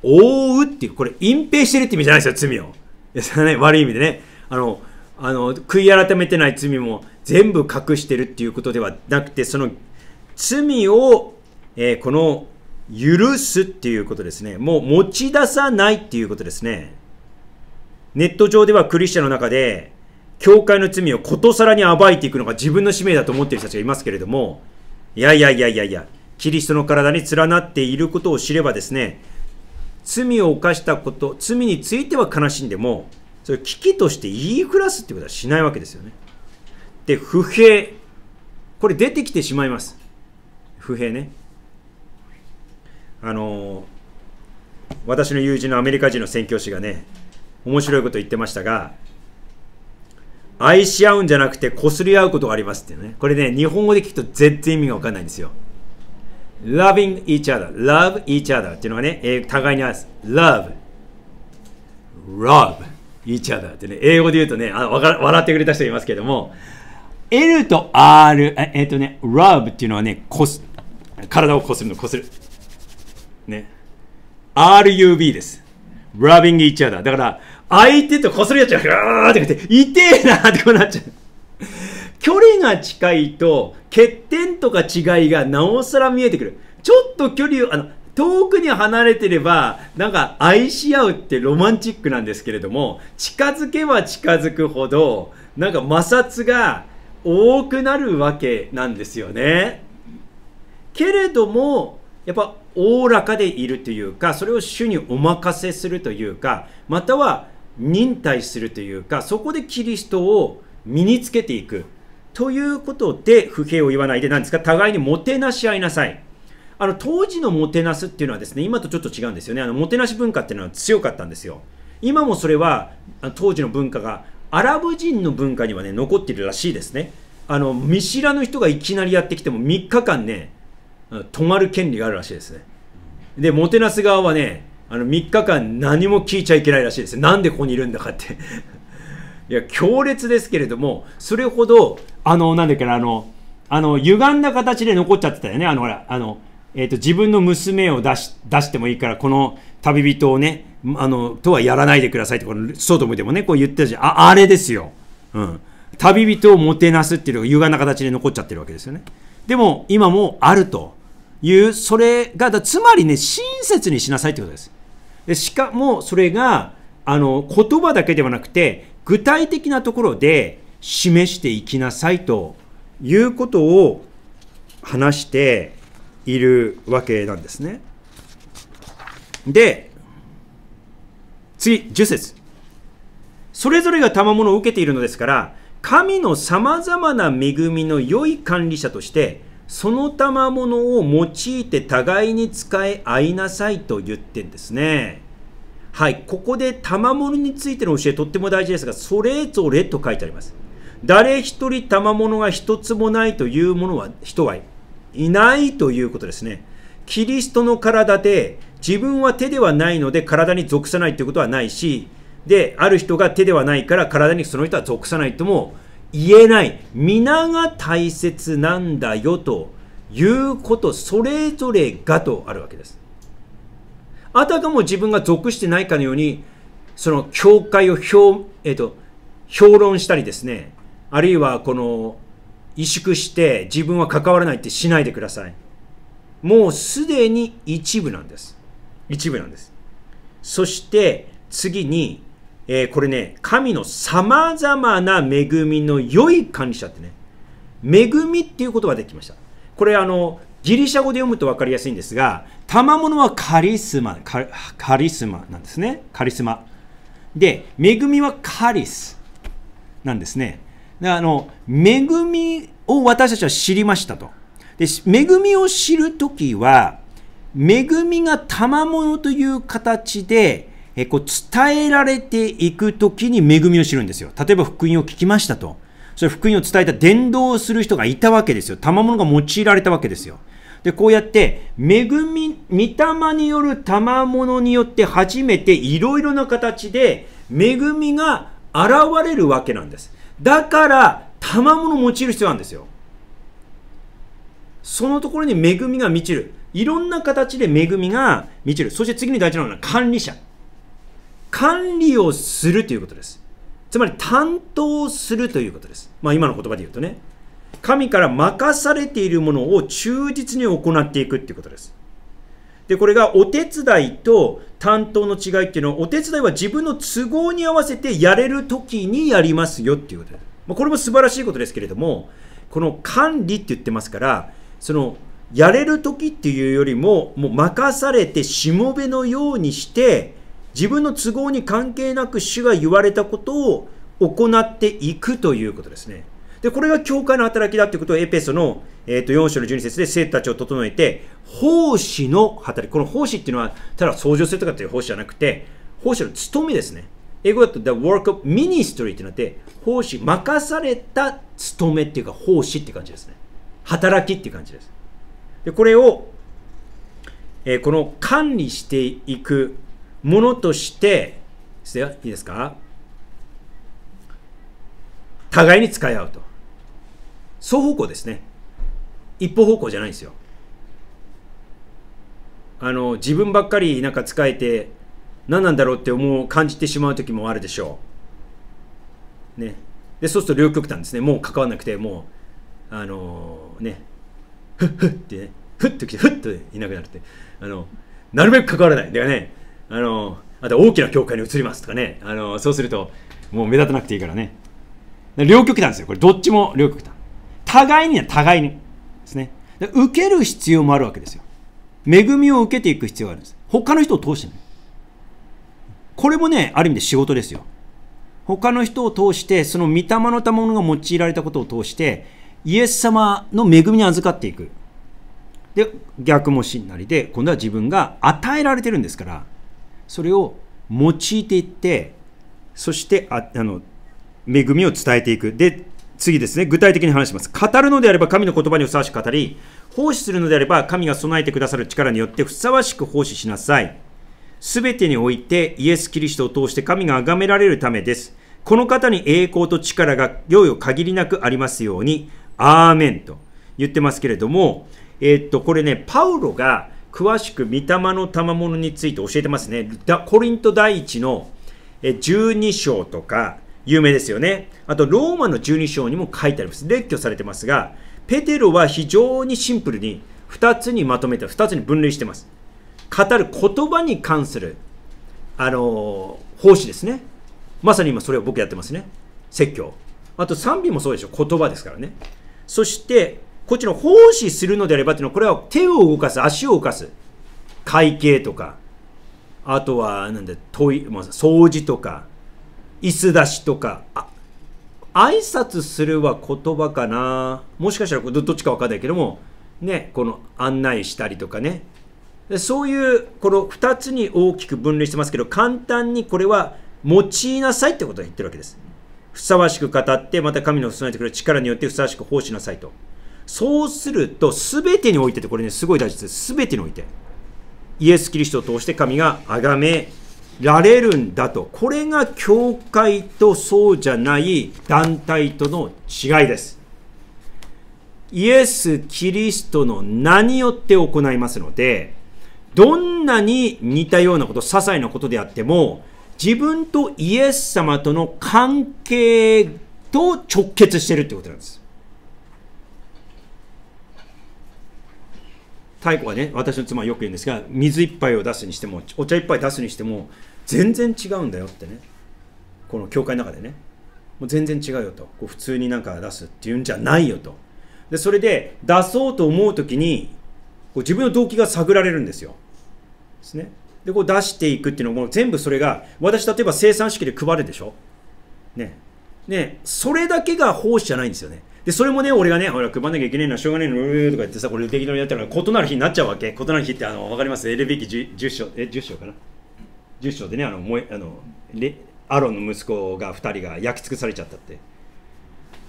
覆うっていうこれ隠蔽してるって意味じゃないですよ罪をです [laughs] ね悪い意味でねあのあの悔い改めてない罪も全部隠してるっていうことではなくてその罪を、えー、この許すっていうことですねもう持ち出さないっていうことですねネット上ではクリスチャンの中で教会の罪をことさらに暴いていくのが自分の使命だと思っている人たちがいますけれどもいやいやいやいやいや、キリストの体に連なっていることを知ればですね、罪を犯したこと、罪については悲しんでも、それ危機として言いふらすってことはしないわけですよね。で、不平。これ出てきてしまいます。不平ね。あの、私の友人のアメリカ人の宣教師がね、面白いこと言ってましたが、愛し合うんじゃなくて擦り合うことがありますってね。これね、日本語で聞くと全然意味がわかんないんですよ。loving each other, love each other っていうのはね、えー、互いにあるす。love, love each other ってね、英語で言うとね、あ笑ってくれた人いますけども、L と R、えっ、ー、とね、rub っていうのはね、こす、体をこするの、こする。ね。RUB です。l o v i n g each other。だから、相手と擦り合っちゃう。うーって言って、痛えなーってこうなっちゃう。距離が近いと、欠点とか違いがなおさら見えてくる。ちょっと距離を、あの、遠くに離れてれば、なんか愛し合うってロマンチックなんですけれども、近づけば近づくほど、なんか摩擦が多くなるわけなんですよね。けれども、やっぱおおらかでいるというか、それを主にお任せするというか、または忍耐するというかそこでキリストを身につけていくということで不平を言わないで何ですか互いにもてなし合いなさいあの当時のもてなすっていうのはですね今とちょっと違うんですよねあのもてなし文化っていうのは強かったんですよ今もそれは当時の文化がアラブ人の文化にはね残ってるらしいですねあの見知らぬ人がいきなりやってきても3日間ね泊まる権利があるらしいですねでもてなす側はねあの3日間何も聞いちゃいけないらしいですなんでここにいるんだかっていや強烈ですけれどもそれほどあのなんだっけなあのあの歪んだ形で残っちゃってたよねあのほらあの、えーと、自分の娘を出し出してもいいからこの旅人をねあのとはやらないでくださいってこの外向いてもねこう言ってたじゃんああれですよ、うん、旅人をもてなすっていうのが歪んだ形で残っちゃってるわけですよねでも今もあるというそれがだつまりね親切にしなさいってことですでしかもそれがあの言葉だけではなくて具体的なところで示していきなさいということを話しているわけなんですね。で次10節それぞれが賜物を受けているのですから神のさまざまな恵みの良い管理者としてその賜物を用いて互いに使い合いなさいと言ってんですね。はい、ここで賜物についての教えとっても大事ですが、それぞれと書いてあります。誰一人賜物が一つもないというものは、人はいないということですね。キリストの体で、自分は手ではないので体に属さないということはないし、で、ある人が手ではないから体にその人は属さないとも言えない。皆が大切なんだよということ、それぞれがとあるわけです。あたかも自分が属してないかのように、その教会を評,、えーと、と評論したりですね、あるいはこの萎縮して自分は関わらないってしないでください。もうすでに一部なんです。一部なんです。そして次にえー、これね、神の様々な恵みの良い管理者ってね、恵みっていう言葉できました。これあの、ギリシャ語で読むと分かりやすいんですが、賜物はカリスマ、カリスマなんですね。カリスマ。で、恵みはカリスなんですね。あの、恵みを私たちは知りましたと。で、恵みを知るときは、恵みが賜物という形で、えこう伝えられていく時に恵みを知るんですよ。例えば福音を聞きましたと。それ福音を伝えた伝道をする人がいたわけですよ。賜物が用いられたわけですよ。で、こうやって、恵み、御霊による賜物によって初めていろいろな形で恵みが現れるわけなんです。だから、賜物を用いる必要なんですよ。そのところに恵みが満ちる。いろんな形で恵みが満ちる。そして次に大事なのは管理者。管理をするということです。つまり担当するということです。まあ今の言葉で言うとね。神から任されているものを忠実に行っていくっていうことです。で、これがお手伝いと担当の違いっていうのは、お手伝いは自分の都合に合わせてやれる時にやりますよっていうことです。まあ、これも素晴らしいことですけれども、この管理って言ってますから、そのやれる時っていうよりも、もう任されてしもべのようにして、自分の都合に関係なく主が言われたことを行っていくということですね。で、これが教会の働きだということをエペソの、えー、と4章の12節で生徒たちを整えて、奉仕の働き。この奉仕っていうのは、ただ創造するとかっていう奉仕じゃなくて、奉仕の務めですね。英語だと The Work of Ministry ってなって、奉仕、任された務めっていうか奉仕って感じですね。働きっていう感じです。で、これを、えー、この管理していくものとしていいですか互いに使い合うと双方向ですね一方方向じゃないんですよあの自分ばっかりなんか使えて何なんだろうって思う感じてしまう時もあるでしょうねでそうすると両極端ですねもう関わらなくてもうあのー、ねふっふってねふっと来てふっといなくなるってあのなるべく関わらないだからねあのあと大きな教会に移りますとかねあのそうするともう目立たなくていいからね両極端ですよこれどっちも両極端互いには互いにですね受ける必要もあるわけですよ恵みを受けていく必要があるんです他の人を通してねこれもねある意味で仕事ですよ他の人を通してその御霊の賜物が用いられたことを通してイエス様の恵みに預かっていくで逆もしんなりで今度は自分が与えられてるんですからそれを用いていってそしてああの恵みを伝えていくで次ですね具体的に話します語るのであれば神の言葉にふさわしく語り奉仕するのであれば神が備えてくださる力によってふさわしく奉仕しなさいすべてにおいてイエス・キリストを通して神が崇められるためですこの方に栄光と力がよよ限りなくありますようにアーメンと言ってますけれどもえー、っとこれねパウロが詳しく御霊の賜物について教えてますね。コリント第一の12章とか、有名ですよね。あと、ローマの12章にも書いてあります。列挙されてますが、ペテロは非常にシンプルに2つにまとめて、2つに分類してます。語る言葉に関する、あのー、奉仕ですね。まさに今それを僕やってますね。説教。あと賛美もそうでしょ。言葉ですからね。そして、こっちの奉仕するのであればっていうのは、これは手を動かす、足を動かす。会計とか、あとは、なんだ、問い、まあ、掃除とか、椅子出しとか、あ挨拶するは言葉かな。もしかしたらどっちかわかんないけども、ね、この案内したりとかね。そういう、この2つに大きく分類してますけど、簡単にこれは用いなさいってことを言ってるわけです。ふさわしく語って、また神の備えてくれる力によってふさわしく奉仕なさいと。そうすると、すべてにおいてって、これね、すごい大事です。すべてにおいて。イエス・キリストを通して神が崇められるんだと。これが教会とそうじゃない団体との違いです。イエス・キリストの名によって行いますので、どんなに似たようなこと、些細なことであっても、自分とイエス様との関係と直結してるってことなんです。太鼓はね私の妻はよく言うんですが水一杯を出すにしてもお茶一杯出すにしても全然違うんだよってねこの教会の中でねもう全然違うよとこう普通になんか出すっていうんじゃないよとでそれで出そうと思う時にこう自分の動機が探られるんですよですねでこう出していくっていうのも全部それが私例えば生産式で配るでしょねねそれだけが奉仕じゃないんですよねで、それもね、俺がね、ほら、配んなきゃいけないのはしょうがないの、うーとか言ってさ、これ適当にやったら、異なる日になっちゃうわけ。異なる日って、あの、わかります ?LBK10 章、え、10章かな ?10 章でね、あの、もえ、あの、レアロンの息子が2人が焼き尽くされちゃったって。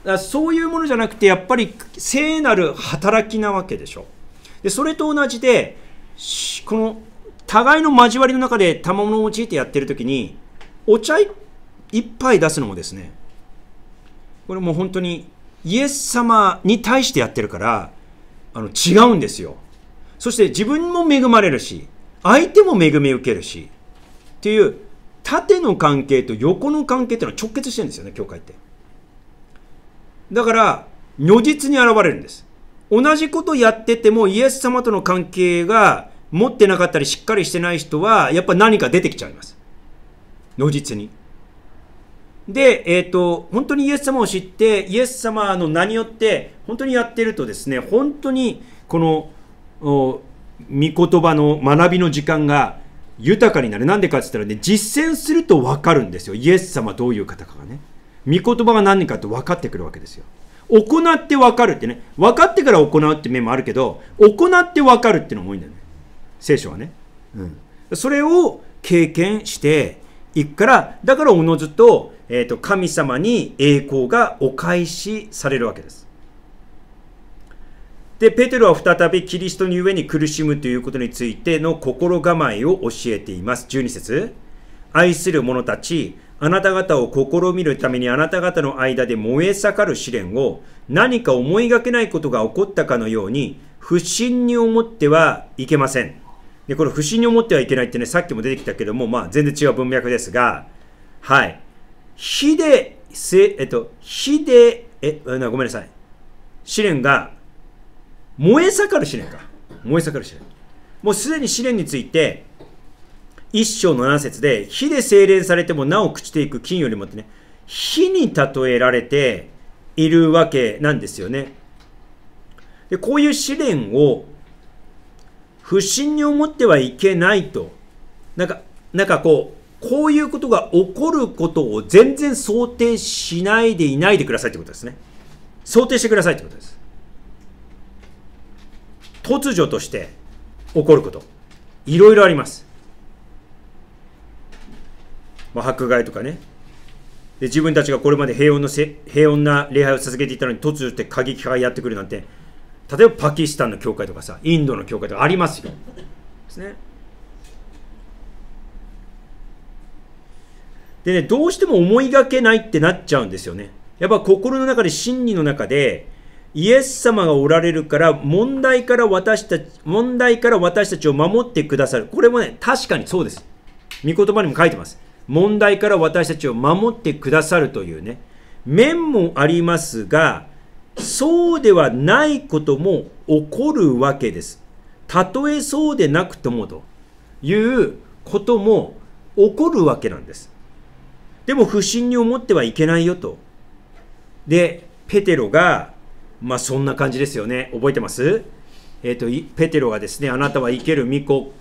だそういうものじゃなくて、やっぱり聖なる働きなわけでしょ。で、それと同じで、この、互いの交わりの中で賜物を用いてやってるときに、お茶一杯出すのもですね、これもう本当にイエス様に対してやってるから、あの、違うんですよ。そして自分も恵まれるし、相手も恵み受けるし、っていう、縦の関係と横の関係っていうのは直結してるんですよね、教会って。だから、如実に現れるんです。同じことやってても、イエス様との関係が持ってなかったり、しっかりしてない人は、やっぱ何か出てきちゃいます。如実に。で、えっ、ー、と、本当にイエス様を知って、イエス様の名によって、本当にやってるとですね、本当に、この、御言葉の学びの時間が豊かになる。なんでかって言ったらね、実践すると分かるんですよ。イエス様どういう方かがね。御言葉が何かって分かってくるわけですよ。行って分かるってね、分かってから行うって面もあるけど、行って分かるってのも多いんだよね。聖書はね。うん。それを経験して、行くから、だからおのずと、えっ、ー、と、神様に栄光がお返しされるわけです。で、ペテロは再びキリストに上に苦しむということについての心構えを教えています。12節愛する者たち、あなた方を試みるためにあなた方の間で燃え盛る試練を何か思いがけないことが起こったかのように不審に思ってはいけません。で、これ不審に思ってはいけないってね、さっきも出てきたけども、まあ全然違う文脈ですが、はい。火で、せ、えっと、火で、え、ごめんなさい。試練が、燃え盛る試練か。燃え盛る試練。もうすでに試練について、一章の7節で、火で精錬されてもなお朽ちていく金よりもってね、火に例えられているわけなんですよね。でこういう試練を不審に思ってはいけないと。なんか、なんかこう、こういうことが起こることを全然想定しないでいないでくださいってことですね。想定してくださいってことです。突如として起こること。いろいろあります。まあ、迫害とかね。で自分たちがこれまで平穏のせ平穏な礼拝を続けていたのに突如って過激派がやってくるなんて例えばパキスタンの教会とかさインドの教会とかありますよですねでねどうしても思いがけないってなっちゃうんですよねやっぱ心の中で真理の中でイエス様がおられるから問題から私たち問題から私たちを守ってくださるこれもね確かにそうです御言葉にも書いてます問題から私たちを守ってくださるというね面もありますがそうではないことも起こるわけです。たとえそうでなくともということも起こるわけなんです。でも不審に思ってはいけないよと。で、ペテロが、まあそんな感じですよね。覚えてますえっ、ー、と、ペテロがですね、あなたは生ける御子、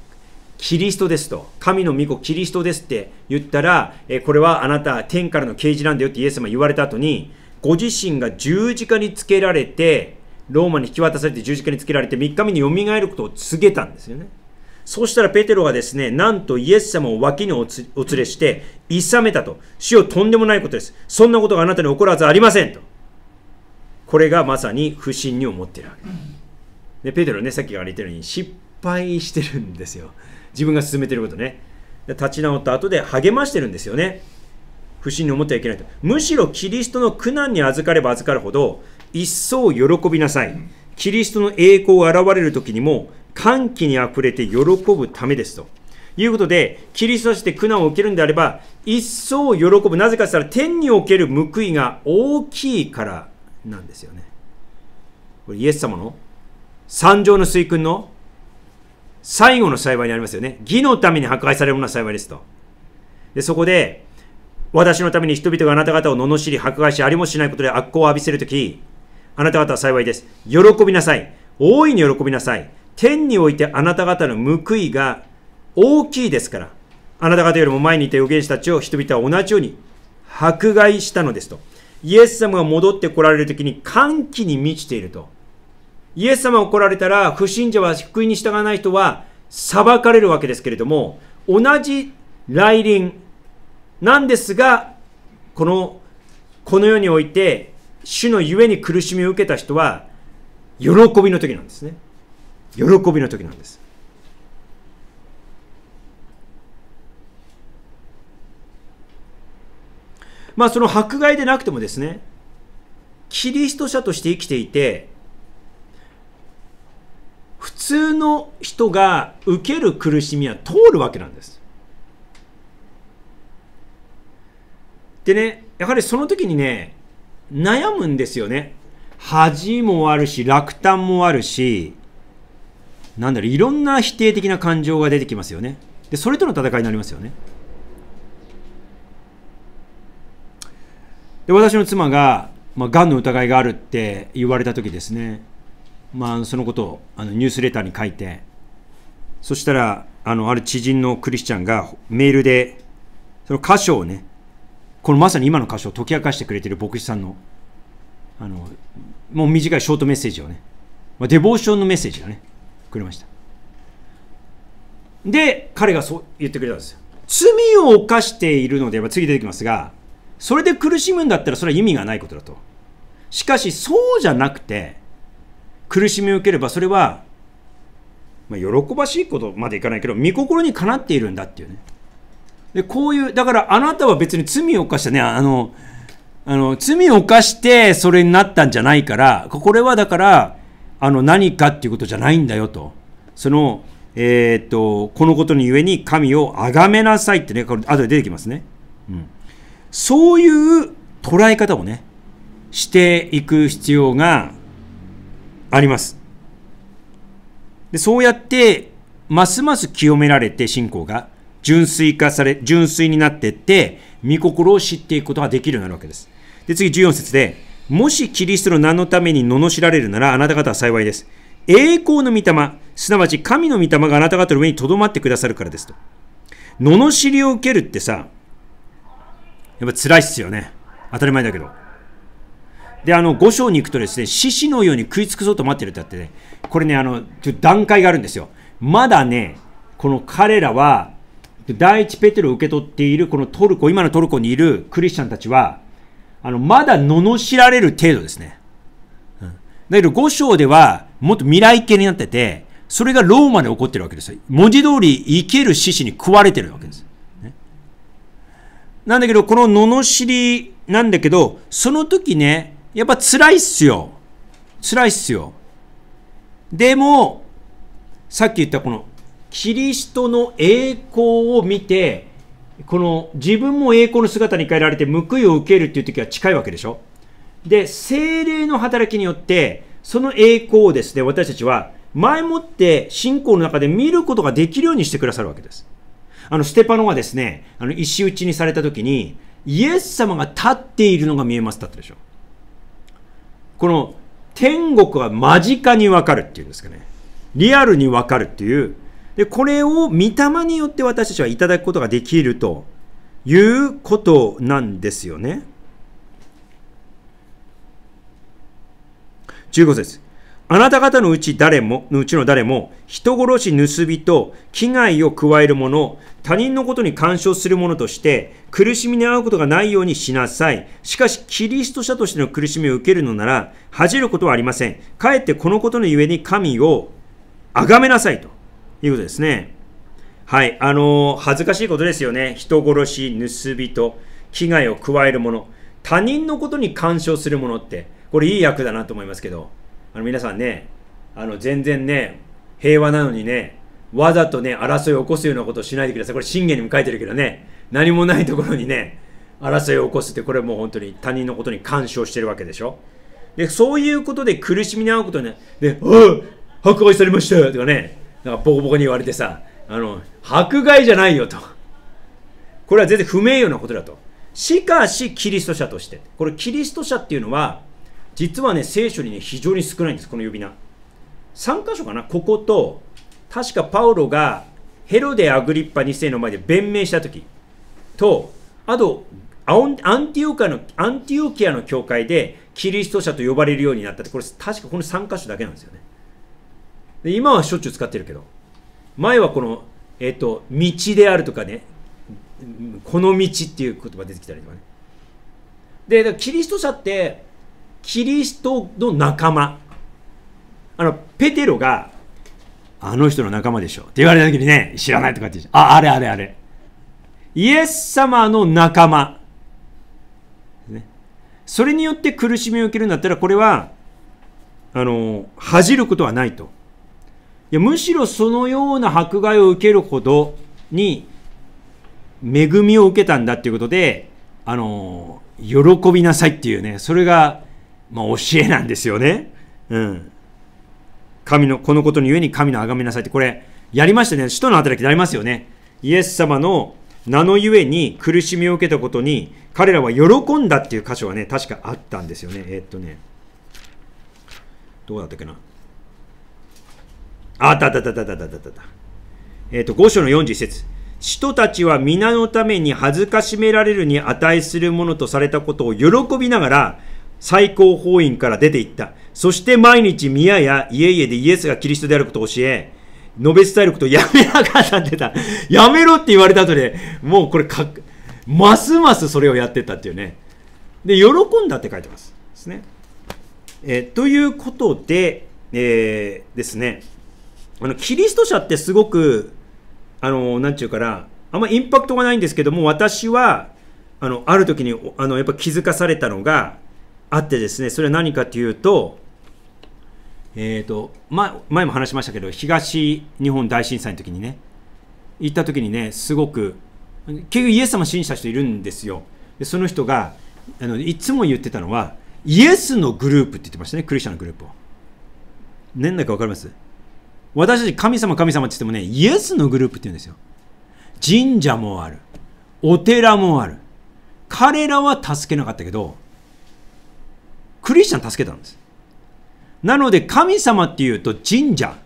キリストですと。神の御子、キリストですって言ったら、えこれはあなた、天からの啓示なんだよってイエス様言われた後に、ご自身が十字架につけられて、ローマに引き渡されて十字架につけられて3日目によみがえることを告げたんですよね。そうしたらペテロがですね、なんとイエス様を脇にお連れして、いさめたと。死をとんでもないことです。そんなことがあなたに起こるはずありませんと。これがまさに不信に思っているわけです。ペテロね、さっきから言ったように失敗してるんですよ。自分が進めてることね。立ち直った後で励ましてるんですよね。不審に思ってはいけないとむしろキリストの苦難に預かれば預かるほど一層喜びなさいキリストの栄光が現れる時にも歓喜に溢れて喜ぶためですということでキリストとして苦難を受けるんであれば一層喜ぶなぜかとしたら天における報いが大きいからなんですよねこれイエス様の三条の水訓の最後の幸いにありますよね義のために破壊されるものは幸いですとでそこで私のために人々があなた方を罵り、迫害し、ありもしないことで悪行を浴びせるとき、あなた方は幸いです。喜びなさい。大いに喜びなさい。天においてあなた方の報いが大きいですから、あなた方よりも前にいた預言者たちを人々は同じように迫害したのですと。イエス様が戻って来られるときに歓喜に満ちていると。イエス様が来られたら、不信者は福音に従わない人は裁かれるわけですけれども、同じ来臨、なんですが、この、この世において、主のゆえに苦しみを受けた人は、喜びの時なんですね。喜びの時なんです。まあその迫害でなくてもですね、キリスト者として生きていて、普通の人が受ける苦しみは通るわけなんです。でね、やはりその時にね、悩むんですよね。恥もあるし、落胆もあるし、なんだろう、いろんな否定的な感情が出てきますよね。で、それとの戦いになりますよね。で、私の妻が、まあ、がんの疑いがあるって言われた時ですね、まあ、そのことをあのニュースレターに書いて、そしたら、あの、ある知人のクリスチャンがメールで、その箇所をね、このまさに今の歌詞を解き明かしてくれてる牧師さんの、あの、もう短いショートメッセージをね、まあ、デボーションのメッセージがね、くれました。で、彼がそう言ってくれたんですよ。罪を犯しているので、あ、次出てきますが、それで苦しむんだったらそれは意味がないことだと。しかし、そうじゃなくて、苦しみを受ければそれは、まあ、喜ばしいことまでいかないけど、見心にかなっているんだっていうね。でこういうだからあなたは別に罪を犯したねあのあの罪を犯してそれになったんじゃないからこれはだからあの何かっていうことじゃないんだよとそのえー、っとこのことのゆえに神を崇めなさいってねこれ後で出てきますね、うん、そういう捉え方をねしていく必要がありますでそうやってますます清められて信仰が純粋化され、純粋になっていって、御心を知っていくことができるようになるわけです。で、次14節で、もしキリストの名のために罵られるなら、あなた方は幸いです。栄光の御霊、すなわち神の御霊があなた方の上にとどまってくださるからですと。罵りを受けるってさ、やっぱ辛いっすよね。当たり前だけど。で、あの、5章に行くとですね、獅子のように食い尽くそうと待ってるってあってね、これね、あの、段階があるんですよ。まだね、この彼らは、第一ペテロを受け取っているこのトルコ、今のトルコにいるクリスチャンたちは、あの、まだ罵られる程度ですね。うん、だけど5章ではもっと未来形になってて、それがローマで起こってるわけですよ。文字通り生ける獅子に食われてるわけです。ね、なんだけど、この罵りなんだけど、その時ね、やっぱ辛いっすよ。辛いっすよ。でも、さっき言ったこのキリストの栄光を見て、この自分も栄光の姿に変えられて報いを受けるっていう時は近いわけでしょで、精霊の働きによって、その栄光をですね、私たちは前もって信仰の中で見ることができるようにしてくださるわけです。あの、ステパノがですね、あの、石打ちにされた時に、イエス様が立っているのが見えますだったでしょこの、天国は間近にわかるっていうんですかね。リアルにわかるっていう、で、これを御霊によって私たちはいただくことができるということなんですよね。15節あなた方のうち誰も、のうちの誰も、人殺し、盗人、危害を加える者、他人のことに干渉する者として、苦しみに遭うことがないようにしなさい。しかし、キリスト者としての苦しみを受けるのなら、恥じることはありません。かえってこのことのゆえに神を崇めなさいと。いうことですね。はい。あのー、恥ずかしいことですよね。人殺し、盗人、危害を加えるもの、他人のことに干渉するものって、これいい役だなと思いますけど、あの皆さんね、あの全然ね、平和なのにね、わざとね、争いを起こすようなことをしないでください。これ、信玄にも書いてるけどね、何もないところにね、争いを起こすって、これもう本当に他人のことに干渉してるわけでしょ。で、そういうことで苦しみに遭うことに、ね、で、ああ、迫害されましたとかね、なんかボコボコに言われてさ、あの、迫害じゃないよと。これは全然不名誉なことだと。しかし、キリスト者として。これ、キリスト者っていうのは、実はね、聖書にね、非常に少ないんです、この呼び名。3箇所かな、ここと、確かパウロがヘロデ・アグリッパ2世の前で弁明したときと、あと、アンティオカの、アンティオキアの教会でキリスト者と呼ばれるようになったって、これ確かこの3箇所だけなんですよね。で今はしょっちゅう使ってるけど前はこの、えっ、ー、と道であるとかねこの道っていう言葉出てきたりとかねでキリスト者ってキリストの仲間あのペテロがあの人の仲間でしょって言われた時にね知らないとかって言うああれあれあれイエス様の仲間、ね、それによって苦しみを受けるんだったらこれはあの恥じることはないといやむしろそのような迫害を受けるほどに恵みを受けたんだっていうことで、あの、喜びなさいっていうね、それが、まあ、教えなんですよね。うん。神の、このことにゆえに神の崇めなさいって、これ、やりましたね。使徒の働きでありますよね。イエス様の名のゆえに苦しみを受けたことに、彼らは喜んだっていう箇所はね、確かあったんですよね。えー、っとね、どうだったっけな。あったあったあったあったあったた。えっ、ー、と、5章の41節使徒たちは皆のために恥ずかしめられるに値するものとされたことを喜びながら、最高法院から出て行った。そして毎日宮や家々でイエスがキリストであることを教え、述べ伝えることをやめなかったってた。やめろって言われた後で、もうこれか、ますますそれをやってたっていうね。で、喜んだって書いてます。ですね。えー、ということで、えー、ですね。あの、キリスト者ってすごく、あの、なんちゅうから、あんまインパクトがないんですけども、私は、あの、ある時に、あの、やっぱ気づかされたのがあってですね、それは何かというと、えっ、ー、と、ま、前も話しましたけど、東日本大震災の時にね、行った時にね、すごく、結局イエス様信じた人いるんですよ。でその人が、あの、いつも言ってたのは、イエスのグループって言ってましたね、クリスチャンのグループを。年内か分かります私たち神様神様って言ってもね、イエスのグループって言うんですよ。神社もある。お寺もある。彼らは助けなかったけど、クリスチャン助けたんです。なので神様っていうと神社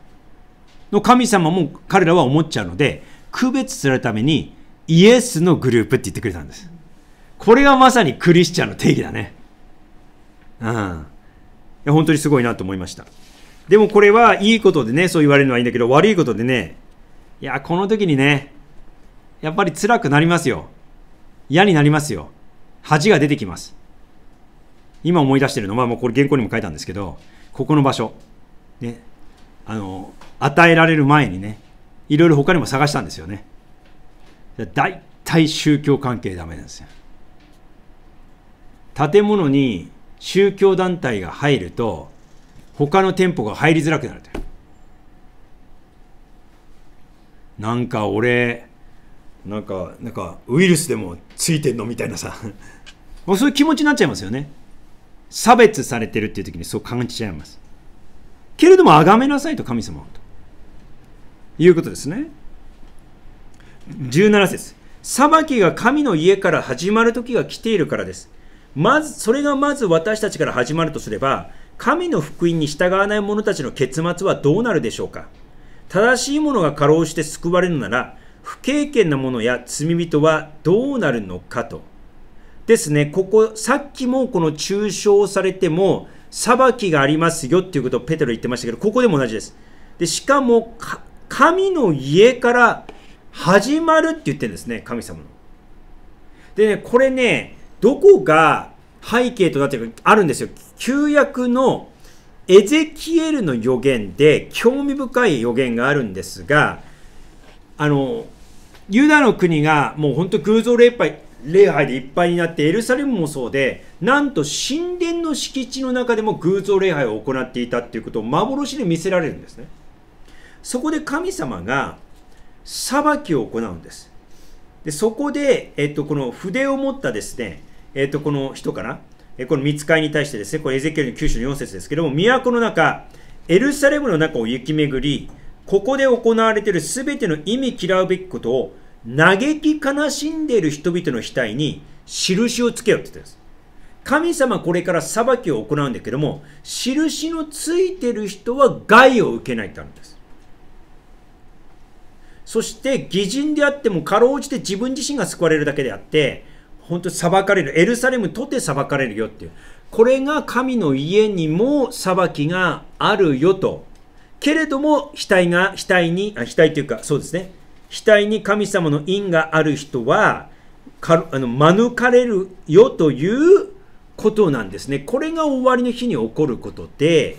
の神様も彼らは思っちゃうので、区別するためにイエスのグループって言ってくれたんです。これがまさにクリスチャンの定義だね。うん。いや、本当にすごいなと思いました。でもこれはいいことでね、そう言われるのはいいんだけど、悪いことでね、いや、この時にね、やっぱり辛くなりますよ。嫌になりますよ。恥が出てきます。今思い出してるのは、もうこれ原稿にも書いたんですけど、ここの場所。ね。あの、与えられる前にね、いろいろ他にも探したんですよね。だいたい宗教関係ダメなんですよ。建物に宗教団体が入ると、他の店舗が入りづらくなるなんか俺なんかなんかウイルスでもついてんのみたいなさもうそういう気持ちになっちゃいますよね差別されてるっていう時にそう感じちゃいますけれども崇めなさいと神様はということですね17節裁きが神の家から始まる時が来ているからですまずそれがまず私たちから始まるとすれば神の福音に従わない者たちの結末はどうなるでしょうか正しい者が過労して救われるなら、不経験な者や罪人はどうなるのかと。ですね、ここ、さっきもこの抽象されても、裁きがありますよっていうことをペテロ言ってましたけど、ここでも同じです。で、しかもか、神の家から始まるって言ってるんですね、神様の。でね、これね、どこが背景となっているあるんですよ。旧約のエゼキエルの予言で興味深い予言があるんですが、あの、ユダの国がもう本当偶像礼拝礼拝でいっぱいになってエルサレムもそうでなんと神殿の敷地の中でも偶像礼拝を行っていたということを幻で見せられるんですねそこで神様が裁きを行うんですでそこで、えっと、この筆を持ったですねえっ、ー、と、この人かな、えー、この見つかりに対してですね、これエゼキエルの九州の4節ですけども、都の中、エルサレムの中を行き巡り、ここで行われている全ての意味嫌うべきことを嘆き悲しんでいる人々の額に印をつけよって言ってるんです。神様これから裁きを行うんだけども、印のついてる人は害を受けないってあるんです。そして、偽人であっても、かろうじて自分自身が救われるだけであって、本当に裁かれる。エルサレムとて裁かれるよっていう。これが神の家にも裁きがあるよと。けれども、額が、額に、あ、額というか、そうですね。額に神様の因がある人は、かあの免れるよということなんですね。これが終わりの日に起こることで、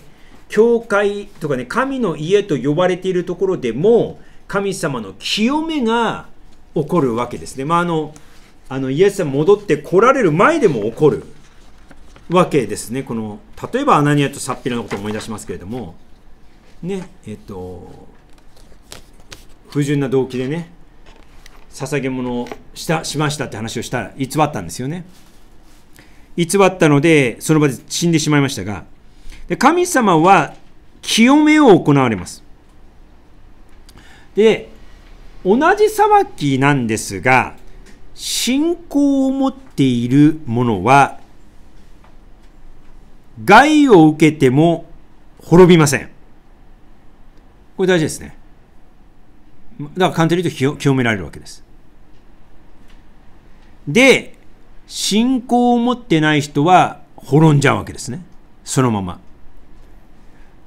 教会とかね、神の家と呼ばれているところでも、神様の清めが起こるわけですね。まあ、あの、あのイエス様戻って来られる前でも起こるわけですね。この例えばアナニアとサッピラのことを思い出しますけれども、ね、えっと、不純な動機でね、捧げ物をしたしましたって話をしたら偽ったんですよね。偽ったので、その場で死んでしまいましたが、で神様は清めを行われます。で、同じ裁きなんですが、信仰を持っている者は、害を受けても滅びません。これ大事ですね。だから簡単に言うと清められるわけです。で、信仰を持ってない人は滅んじゃうわけですね。そのまま。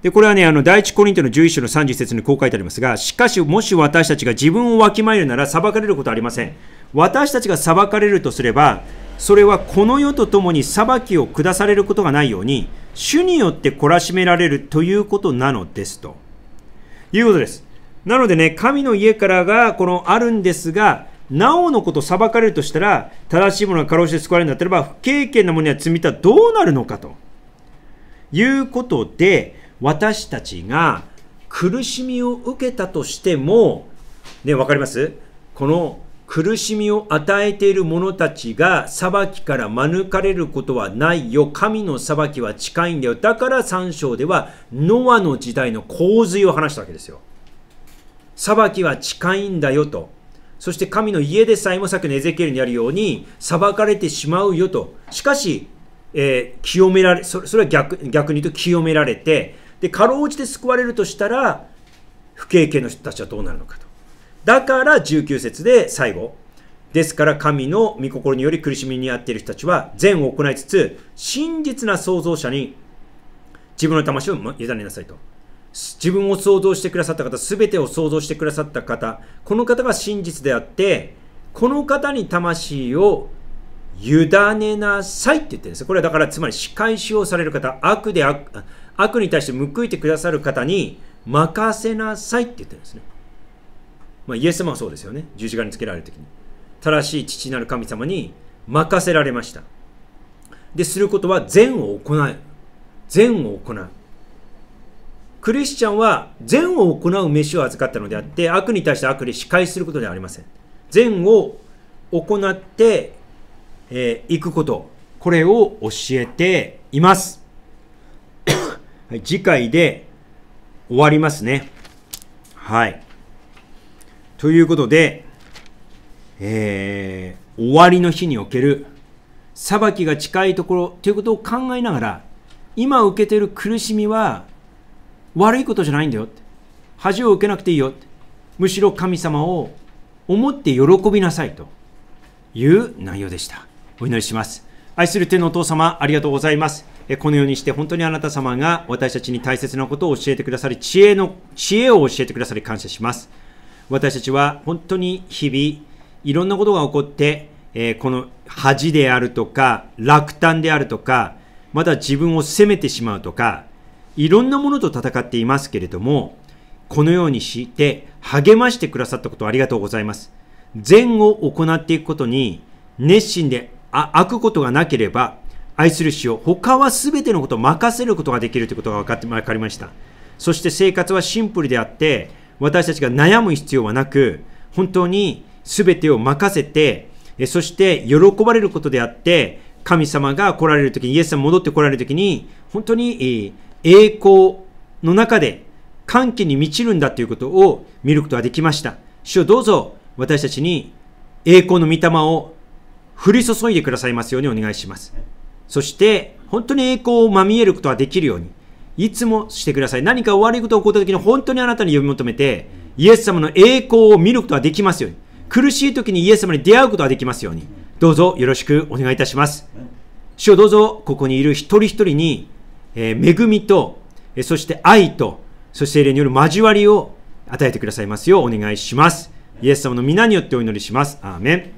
で、これはね、あの、第一コリントの11章の30節にこう書いてありますが、しかし、もし私たちが自分をわきまえるなら裁かれることはありません。私たちが裁かれるとすれば、それはこの世とともに裁きを下されることがないように、主によって懲らしめられるということなのですと。いうことです。なのでね、神の家からが、このあるんですが、なおのこと裁かれるとしたら、正しいものが過労死で救われるんだったらば、不経験なものには罪とはどうなるのかと。いうことで、私たちが苦しみを受けたとしても、ね、わかりますこの苦しみを与えている者たちが裁きから免れることはないよ。神の裁きは近いんだよ。だから3章ではノアの時代の洪水を話したわけですよ。裁きは近いんだよと。そして神の家でさえもさっきのエゼキエルにあるように裁かれてしまうよと。しかし、えー、清められそれは逆逆に言うと清められてで、かろうじて救われるとしたら、不経験の人たちはどうなるのかと。だから19節で最後。ですから神の御心により苦しみにあっている人たちは善を行いつつ、真実な創造者に自分の魂を委ねなさいと。自分を想像してくださった方、すべてを想像してくださった方、この方が真実であって、この方に魂を委ねなさいって言ってるんですこれはだからつまり仕返しをされる方、悪で悪、悪に対して報いてくださる方に任せなさいって言ってるんですね。まあ、イエス様はそうですよね。十字架につけられる時に。正しい父なる神様に任せられました。で、することは善を行う。善を行う。クリスチャンは善を行う飯を預かったのであって、悪に対して悪で仕返しすることではありません。善を行ってい、えー、くこと、これを教えています。はい、次回で終わりますね。はい。ということで、えー、終わりの日における裁きが近いところということを考えながら、今受けてる苦しみは悪いことじゃないんだよって。恥を受けなくていいよって。むしろ神様を思って喜びなさいという内容でした。お祈りします。愛する天のお父様、ありがとうございます。このようにして本当にあなた様が私たちに大切なことを教えてくださり、知恵の、知恵を教えてくださり感謝します。私たちは本当に日々、いろんなことが起こって、えー、この恥であるとか、落胆であるとか、また自分を責めてしまうとか、いろんなものと戦っていますけれども、このようにして励ましてくださったことありがとうございます。善を行っていくことに熱心であ、開くことがなければ、愛する死を他は全てのことを任せることができるということが分かって分かりましたそして生活はシンプルであって私たちが悩む必要はなく本当に全てを任せてそして喜ばれることであって神様が来られる時にイエス様戻って来られる時に本当に栄光の中で歓喜に満ちるんだということを見ることができました主をどうぞ私たちに栄光の御霊を降り注いでくださいますようにお願いします。そして、本当に栄光をまみえることができるように、いつもしてください。何か悪いことが起こった時に本当にあなたに呼び求めて、イエス様の栄光を見ることができますように。苦しい時にイエス様に出会うことができますように。どうぞよろしくお願いいたします。主をどうぞここにいる一人一人に、えー、恵みと、えそして愛と、そして霊による交わりを与えてくださいますようお願いします。イエス様の皆によってお祈りします。アーメン。